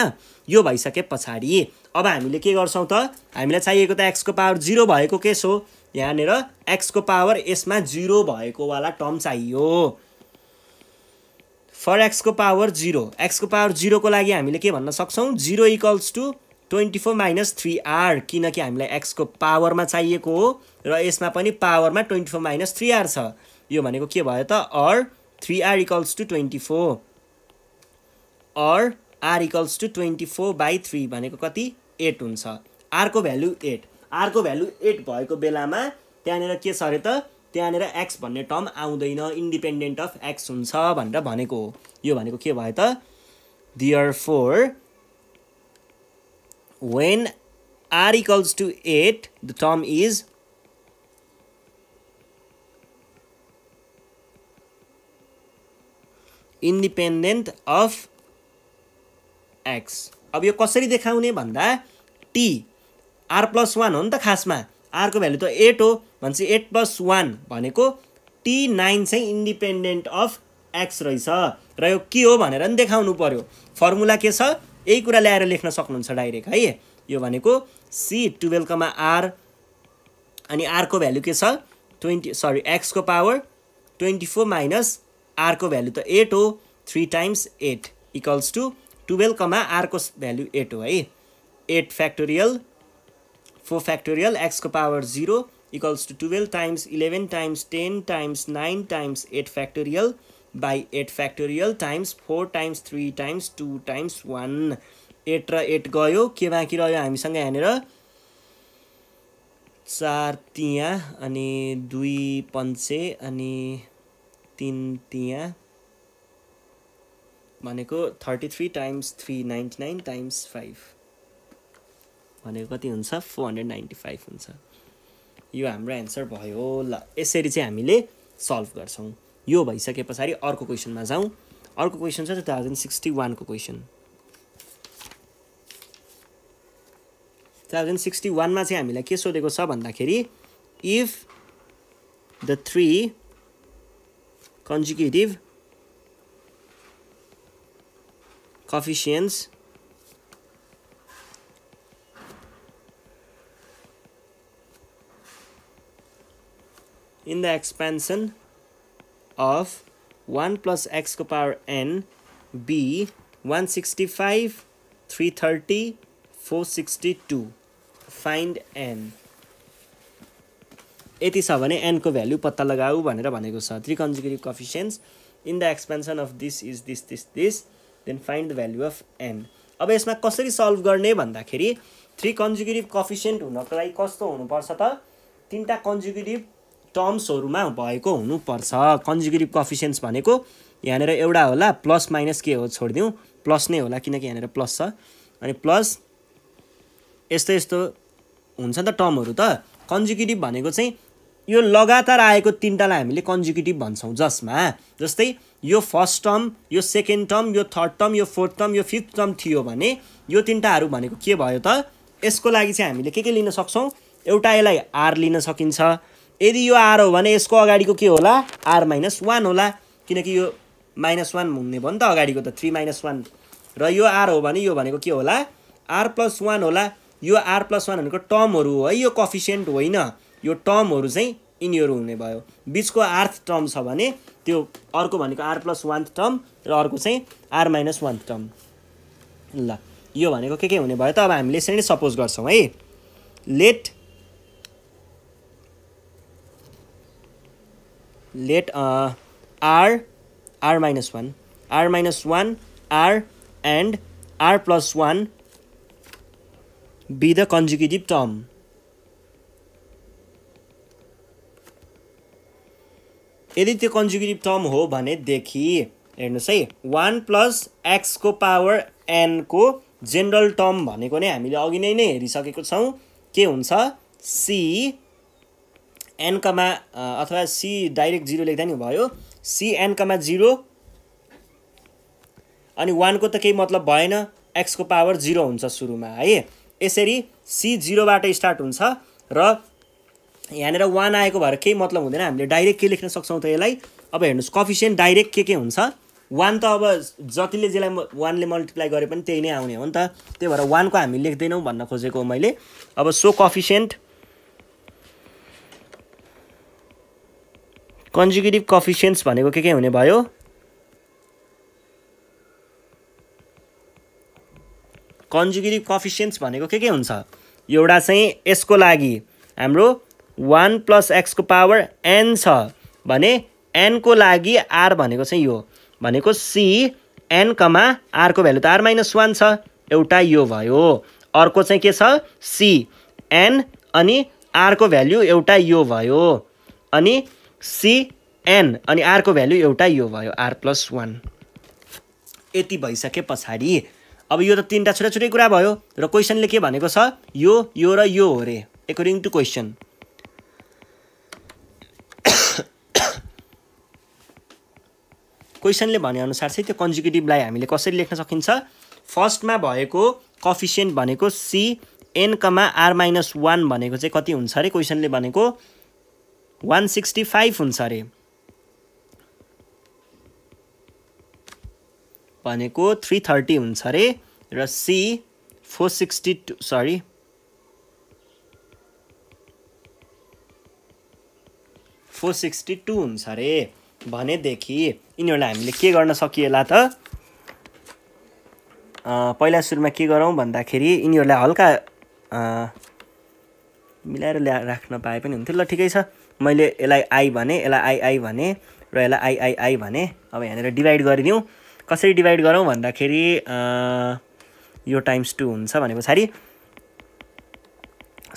यो भइसके पछाडि अब हामीले के गर्छौँ त हामीलाई चाहिएको त एक्सको पावर जिरो भएको केस हो यहाँनिर एक्सको पावर यसमा जिरो भएकोवाला टर्म चाहियो फर एक्सको पावर जिरो एक्सको पावर जिरोको लागि हामीले के भन्न सक्छौँ zero equals to twenty four minus three r किनकि हामीलाई एक्सको पावरमा चाहिएको हो र यसमा पनि पावरमा twenty four minus three r छ यो भनेको के भयो त or three r equals to twenty four or r equals to twenty four by three भनेको कति एट हुन्छ आरको भ्यालु एट आरको भ्यालु एट भएको बेलामा त्यहाँनिर के छ अरे त त्यहाँनिर एक्स भन्ने टर्म आउँदैन इन्डिपेन्डेन्ट अफ एक्स हुन्छ भनेर भनेको हो यो भनेको के भयो त therefore when r equals to eight the term is independent of x अब यो कसरी देखाउने भन्दा टी आर प्लस वान हो नि त खासमा आरको भ्यालु त एट हो भनेपछि एट प्लस वान भनेको टी नाइन चाहिँ इन्डिपेन्डेन्ट अफ एक्स रहेछ र यो के हो भनेर नि देखाउनु पऱ्यो फर्मुला के छ यही कुरा ल्याएर लेख्न सक्नुहुन्छ डाइरेक्ट है यो भनेको सी टुवेल्भकोमा आर अनि आरको भ्यालु के छ ट्वेन्टी सरी एक्सको पावर ट्वेन्टी फोर माइनस आरको भ्यालु त एट हो three times eight equals to टुवेल्भकोमा आरको भ्यालु एट हो है एट फ्याक्टोरियल फोर फ्याक्टोरियल एक्सको power zero equals to 12 times 11 times 10 times 9 times 8 factorial by 8 factorial times 4 times 3 times 2 times 1 8 र 8 गयो के बाँकी रह्यो हामीसँग यहाँनिर चार तिया अनि दुई पन्चे अनि तिन तिया भनेको thirty three times three ninety nine times five भनेको कति हुन्छ फोर हन्ड्रेड नाइन्टी फाइभ हुन्छ यो हाम्रो एन्सर भयो ल यसरी चाहिँ हामीले सल्भ गर्छौँ यो भइसके पछाडि अर्को क्वेसनमा जाउँ अर्को क्वेसन छ टु थाउजन्ड सिक्सटी वानको क्वेसन टु थाउजन्ड सिक्सटी वानमा चाहिँ हामीलाई के सोधेको छ भन्दाखेरि if the three consecutive coefficients in the expansion of 1 plus x को power n be 165, 330, 462. Find n. यति छ भने एनको भ्यालु पत्ता लगाऊ भनेर भनेको छ three consecutive coefficients in the expansion of this is this this this then find the value of n अब यसमा कसरी सल्भ गर्ने भन्दाखेरि थ्री कन्जिक्युटिभ कफिसियन्ट हुनको लागि कस्तो हुनुपर्छ त तिनवटा कन्जिक्युटिभ टर्म्सहरूमा भएको हुनुपर्छ कन्जुगेटिभ कफिसियन्स भनेको यहाँनिर एउटा होला प्लस माइनस के हो छोडिदिउँ प्लस नै होला किनकि यहाँनिर प्लस छ अनि प्लस यस्तो यस्तो हुन्छ नि त टर्महरू त कन्जुगेटिभ भनेको चाहिँ यो लगातार आएको तिनवटालाई हामीले कन्जुगेटिभ भन्छौँ जसमा जस्तै यो फर्स्ट टर्म यो सेकेन्ड टर्म यो थर्ड टर्म यो फोर्थ टर्म यो फिफ्थ टर्म थियो भने यो तिनवटाहरू भनेको के भयो त यसको लागि चाहिँ हामीले के के लिन सक्छौँ एउटा यसलाई आर लिन सकिन्छ यदि यो आर हो भने यसको अगाडिको के होला आर माइनस वान होला किनकि यो माइनस वान हुने भयो नि त अगाडिको त थ्री माइनस वान र यो आर हो भने यो भनेको के होला आर प्लस वान होला यो आर प्लस वान भनेको टर्महरू हो है यो कफिसियन्ट होइन यो टर्महरू चाहिँ यिनीहरू हुने भयो बिचको आर्थ टर्म छ भने त्यो अर्को भनेको आर प्लस वान टर्म र अर्को चाहिँ आर माइनस वान टर्म ल यो भनेको के के हुने भयो त अब हामीले यसरी नै सपोज गर्छौँ है let let uh, r r minus 1 r minus 1 r and r plus 1 be the consecutive term यदि त्यो कन्जुकेटिभ टर्म हो भनेदेखि हेर्नुहोस् है वान प्लस एक्सको पावर एनको जेनरल टर्म भनेको नै हामीले अघि नै नै हेरिसकेको छौँ के हुन्छ सी एनकमा अथवा सी डाइरेक्ट जिरो लेख्दा नि भयो सी एनकमा जिरो अनि वानको त केही मतलब भएन एक्सको पावर जिरो हुन्छ सुरुमा है यसरी सी जिरोबाट स्टार्ट हुन्छ र यहाँनिर वान आएको भएर केही मतलब हुँदैन हामीले डाइरेक्ट के लेख्न सक्छौँ त यसलाई अब हेर्नुहोस् कफिसियन्ट डाइरेक्ट के के हुन्छ वान त अब जतिले जसलाई वानले मल्टिप्लाई गरे पनि त्यही नै आउने हो नि त त्यही भएर वानको हामी लेख्दैनौँ भन्न खोजेको मैले अब सो कफिसियन्ट कन्जुगेटिभ कफिसियन्स भनेको के के हुने भयो कन्जुगेटिभ कफिसियन्स भनेको के के हुन्छ एउटा चाहिँ यसको लागि हाम्रो वान प्लस एक्सको पावर एन छ भने एनको लागि आर भनेको चाहिँ यो भनेको सी एन कमा आरको भ्यालु त आर माइनस वान छ एउटा यो भयो अर्को चाहिँ के छ सी एन अनि आरको भ्याल्यु एउटा यो भयो अनि सिएन अनि आरको भ्याल्यु एउटा यो भयो आर प्लस वान यति भइसके पछाडि अब यो त तिनवटा छुट्टै छुट्टै कुरा भयो र क्वेसनले के भनेको छ यो यो र यो हो रे एकर्डिङ टु क्वेसन क्वेसनले भनेअनुसार चाहिँ त्यो कन्जिक्युटिभलाई हामीले कसरी लेख्न सकिन्छ फर्स्टमा भएको कफिसियन्ट भनेको C comma r minus one भनेको चाहिँ कति हुन्छ अरे क्वेसनले भनेको वान सिक्सटी फाइभ हुन्छ अरे भनेको थ्री थर्टी हुन्छ अरे र C four sixty two sorry four sixty two हुन्छ अरे भनेदेखि यिनीहरूलाई हामीले के गर्न सकिएला त पहिला सुरुमा के गरौँ भन्दाखेरि यिनीहरूलाई हल्का मिलाएर ल्या राख्न पाए पनि हुन्थ्यो ल ठिकै छ मैले यसलाई आई भने यसलाई आई आई भने र यसलाई आई आई आई भने अब यहाँनिर डिभाइड गरिदिउँ कसरी डिभाइड गरौँ भन्दाखेरि यो टाइम्स टू हुन्छ भने पछाडि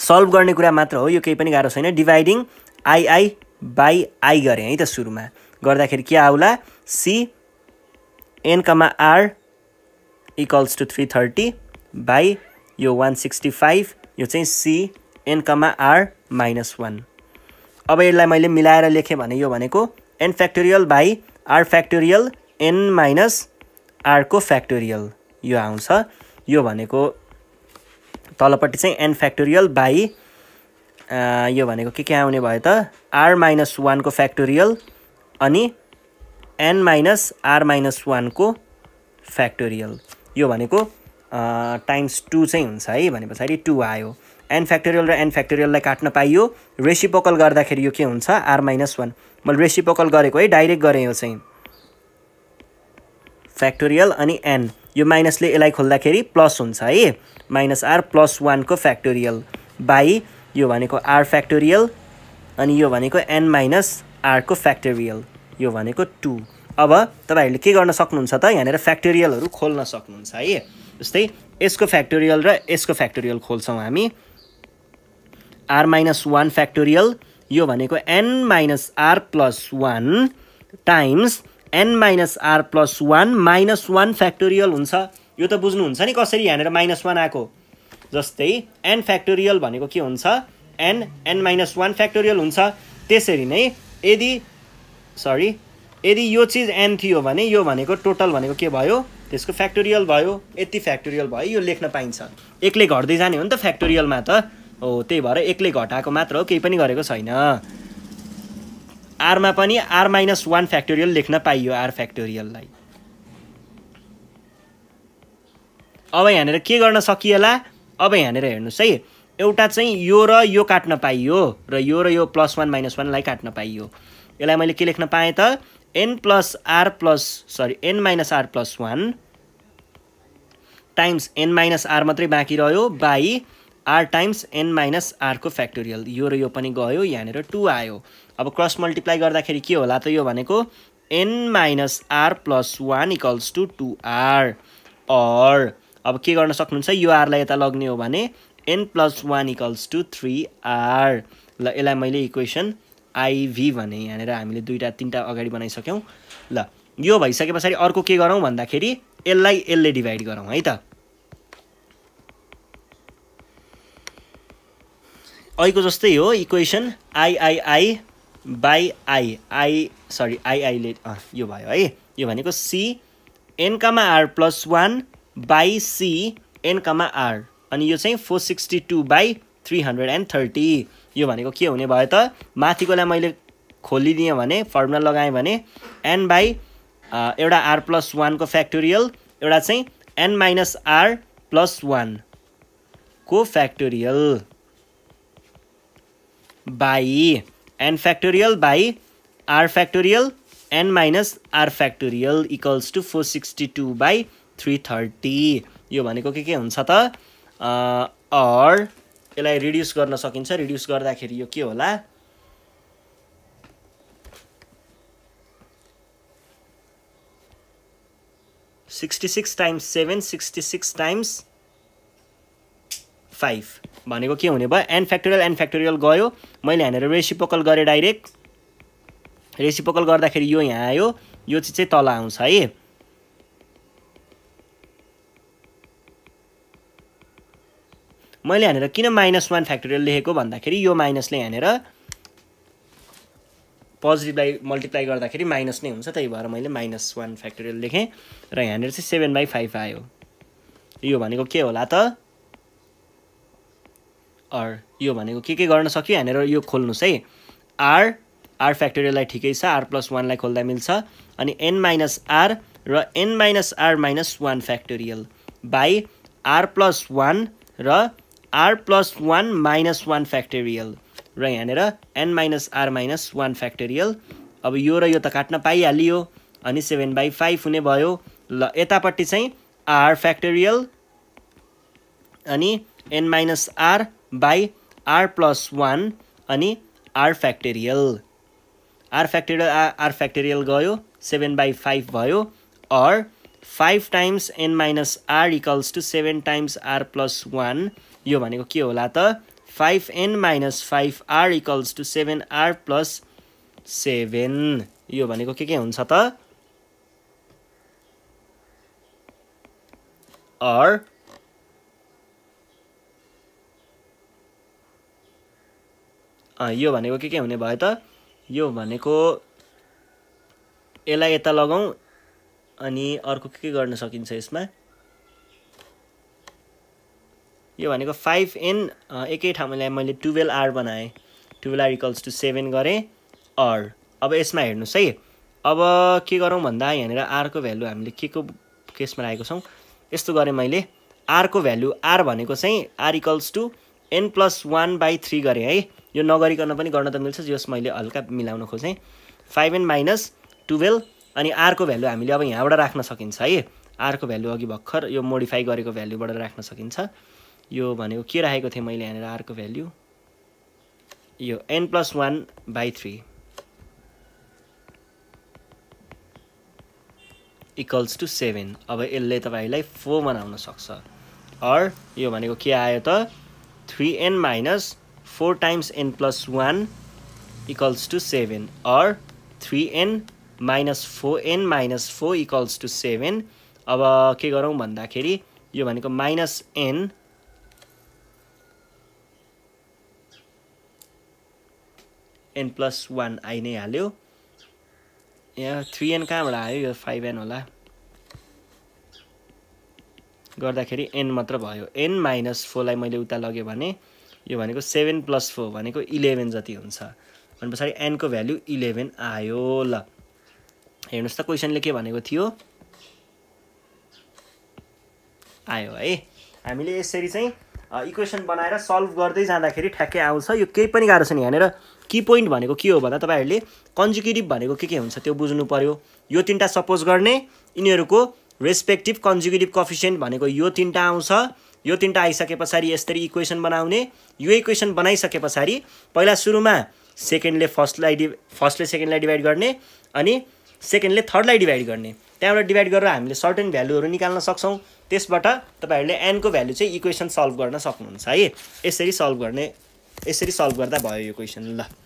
सल्भ गर्ने कुरा मात्र हो यो केही पनि गाह्रो छैन dividing I I by I गरेँ है त सुरुमा गर्दाखेरि के आउला C n comma r equals to three thirty by यो वान सिक्सटी फाइभ यो चाहिँ C n comma r minus one अब यसलाई मैले मिलाएर लेखेँ भने यो भनेको n factorial by r factorial n minus आरको फ्याक्टोरियल यो आउँछ यो भनेको तलपट्टि चाहिँ एन फ्याक्टोरियल बाई यो भनेको के के आउने भयो त आर माइनस वानको फ्याक्टोरियल अनि एन माइनस आर माइनस वानको फ्याक्टोरियल यो भनेको टाइम्स टू चाहिँ हुन्छ है भने पछाडि टू आयो एन फ्याक्टोरियल र एन फ्याक्टोरियललाई काट्न पाइयो रेसिपोकल गर्दाखेरि यो के हुन्छ आर माइनस वान मैले रेसिपोकल गरेको है डाइरेक्ट गरेँ यो चाहिँ फ्याक्टोरियल अनि एन यो माइनसले यसलाई खोल्दाखेरि प्लस हुन्छ है माइनस आर प्लस वानको फ्याक्टोरियल बाई यो भनेको आर फ्याक्टोरियल अनि यो भनेको एन माइनस आरको फ्याक्टोरियल यो भनेको टु अब तपाईँहरूले के गर्न सक्नुहुन्छ त यहाँनिर फ्याक्टोरियलहरू खोल्न सक्नुहुन्छ है जस्तै यसको फ्याक्टोरियल र यसको फ्याक्टोरियल खोल्छौँ हामी आर माइनस वान फ्याक्टोरियल यो भनेको N minus R plus one times N minus R plus one minus one factorial हुन्छ यो त बुझ्नुहुन्छ नि कसरी यहाँनिर माइनस वान आएको जस्तै एन फ्याक्टोरियल भनेको के हुन्छ N an minus one factorial हुन्छ त्यसरी नै यदि सरी यदि यो चिज एन थियो भने यो भनेको टोटल भनेको के भयो त्यसको फ्याक्टोरियल भयो यति फ्याक्टोरियल भयो यो लेख्न पाइन्छ एक्लै घट्दै जाने हो नि त फ्याक्टोरियलमा त हो त्यही भएर एक्लै घटाएको मात्र हो केही पनि गरेको छैन आरमा पनि आर माइनस वान फ्याक्टोरियल लेख्न पाइयो आर फ्याक्टोरियललाई अब यहाँनिर के गर्न सकिएला अब यहाँनिर हेर्नुहोस् है एउटा चाहिँ यो र यो काट्न पाइयो र यो र यो प्लस वान माइनस वानलाई काट्न पाइयो यसलाई मैले के लेख्न पाएँ त N plus R plus sorry N minus R plus one times N minus R मात्रै बाँकी रह्यो by R times N minus आरको फ्याक्टोरियल यो र यो पनि गयो यहाँनिर टु आयो अब क्रस मल्टिप्लाई गर्दाखेरि के होला त यो भनेको N minus R plus one equals to two R or अब के गर्न सक्नुहुन्छ यो आरलाई यता लग्ने हो भने N plus one equals to three R ल यसलाई मैले इक्वेसन आइभी भने यहाँनिर हामीले दुईवटा तिनवटा अगाडि बनाइसक्यौँ ल यो भइसके पछाडि अर्को के गरौँ भन्दाखेरि यसलाई यसले डिभाइड गरौँ है त अहिको जस्तै हो equation I I I by I I sorry आइआईले यो भयो है यो भनेको सी एनकामा R plus one by C एनकामा आर अनि यो चाहिँ four sixty two by three hundred and thirty यो भनेको के हुने भयो त माथिकोलाई मैले खोलिदिएँ भने फर्मुला लगाएँ भने एन बाई एउटा आर प्लस वानको फ्याक्टोरियल एउटा चाहिँ एन माइनस आर प्लस वानको factorial by e. n factorial by r factorial n minus r factorial equals to 462 by 330 यो भनेको के के हुन्छ त अर यसलाई रिड्युस गर्न सकिन्छ रिड्युस गर्दाखेरि यो के होला sixty six times seven sixty six times five भनेको के हुने भयो एन फ्याक्टोरियल एन फ्याक्टोरियल गयो मैले हानेर रेसिपोकल गरेँ डाइरेक्ट रेसिपोकल गर्दाखेरि यो यहाँ आयो यो चाहिँ तल आउँछ है मैले हानेर किन माइनस वान फ्याक्टोरियल लेखेको भन्दाखेरि यो माइनसले हानेर पोजिटिभलाई मल्टिप्लाई गर्दाखेरि माइनस नै हुन्छ त्यही भएर मैले माइनस वान फ्याक्टोरियल लेखेँ र यहाँनिर चाहिँ सेभेन बाई फाइभ आयो यो भनेको के होला त अर यो भनेको के के गर्न सक्यो यहाँनिर यो खोल्नुहोस् है आर आर फ्याक्टोरियललाई ठिकै छ आर प्लस वानलाई खोल्दा मिल्छ अनि एन माइनस आर र N minus R minus one factorial by R plus one र R plus one minus one factorial र यहाँनिर N minus R minus one factorial अब यो र यो त काट्न पाइहालियो अनि सेभेन बाई फाइभ हुने भयो ल यतापट्टि चाहिँ आर फ्याक्टोरियल अनि N minus R by R plus one अनि R factorial R factorial R factorial गयो सेभेन बाई फाइभ भयो or five times N minus R equals to seven times R plus one यो भनेको के होला त five N minus five R equals to seven R plus seven यो भनेको के के हुन्छ त अर यो भनेको के के हुने भयो त यो भनेको यसलाई यता लगाउँ अनि अर्को के के गर्न सकिन्छ यसमा यो भनेको फाइभ एन एकै ठाउँमा मैले टुवेल्भ आर बनाएँ twelve R equals to seven गरेँ अर अब यसमा हेर्नुहोस् है अब के गरौँ भन्दा यहाँनिर आरको भ्यालु हामीले के को केसमा राखेको छौँ यस्तो गरेँ मैले आरको भ्यालु आर भनेको चाहिँ R equals to N plus one by three गरेँ है यो नगरिकन पनि गर्न त मिल्छ जस मैले हल्का मिलाउन खोजेँ फाइभ एन माइनस टुवेल्भ अनि आरको भ्यालु हामीले अब यहाँबाट राख्न सकिन्छ है आरको भ्यालु अघि भर्खर यो मोडिफाई गरेको भ्यालुबाट राख्न सकिन्छ यो भनेको के राखेको थिएँ मैले यहाँनिर आरको भ्याल्यु यो N plus one by three equals to seven अब यसले तपाईँलाई फोर बनाउन सक्छ अर यो भनेको के आयो त three N minus 4 times n plus 1 equals to 7 or 3n minus four N minus four equals to seven अब के गरौँ भन्दाखेरि यो भनेको minus N N plus one आइ नै हाल्यो यहाँ थ्री एन कहाँबाट आयो यो फाइभ एन होला गर्दाखेरि एन मात्र भयो एन माइनस फोरलाई मैले उता लगेँ भने यो भनेको सेभेन प्लस फोर भनेको इलेभेन जति हुन्छ अनि पछाडि एनको भ्याल्यु इलेभेन आयो ल हेर्नुहोस् त क्वेसनले के भनेको थियो आयो है हामीले यसरी चाहिँ इक्वेसन बनाएर सल्भ गर्दै जाँदाखेरि ठ्याक्कै आउँछ यो केही पनि गाह्रो छैन यहाँनिर कि पोइन्ट भनेको के हो भन्दा तपाईँहरूले कन्जुकेटिभ भनेको के के हुन्छ त्यो बुझ्नु पऱ्यो यो तिनवटा सपोज गर्ने यिनीहरूको रेस्पेक्टिभ कन्जुकेटिभ कफिसियन्ट भनेको यो तिनवटा आउँछ यो तिनवटा आइसके पछाडि यसरी इक्वेसन बनाउने यो इक्वेसन बनाइसके पछाडि पहिला सुरुमा सेकेन्डले फर्स्टलाई डि फर्स्टले सेकेन्डलाई डिभाइड गर्ने अनि सेकेन्डले थर्डलाई डिभाइड गर्ने त्यहाँबाट डिभाइड गरेर हामीले सर्टेन भ्यालुहरू निकाल्न सक्छौँ त्यसबाट तपाईँहरूले एनको भ्यालु चाहिँ इक्वेसन सल्भ गर्न सक्नुहुन्छ है यसरी सल्भ गर्ने यसरी सल्भ गर्दा भयो यो क्वेसन ल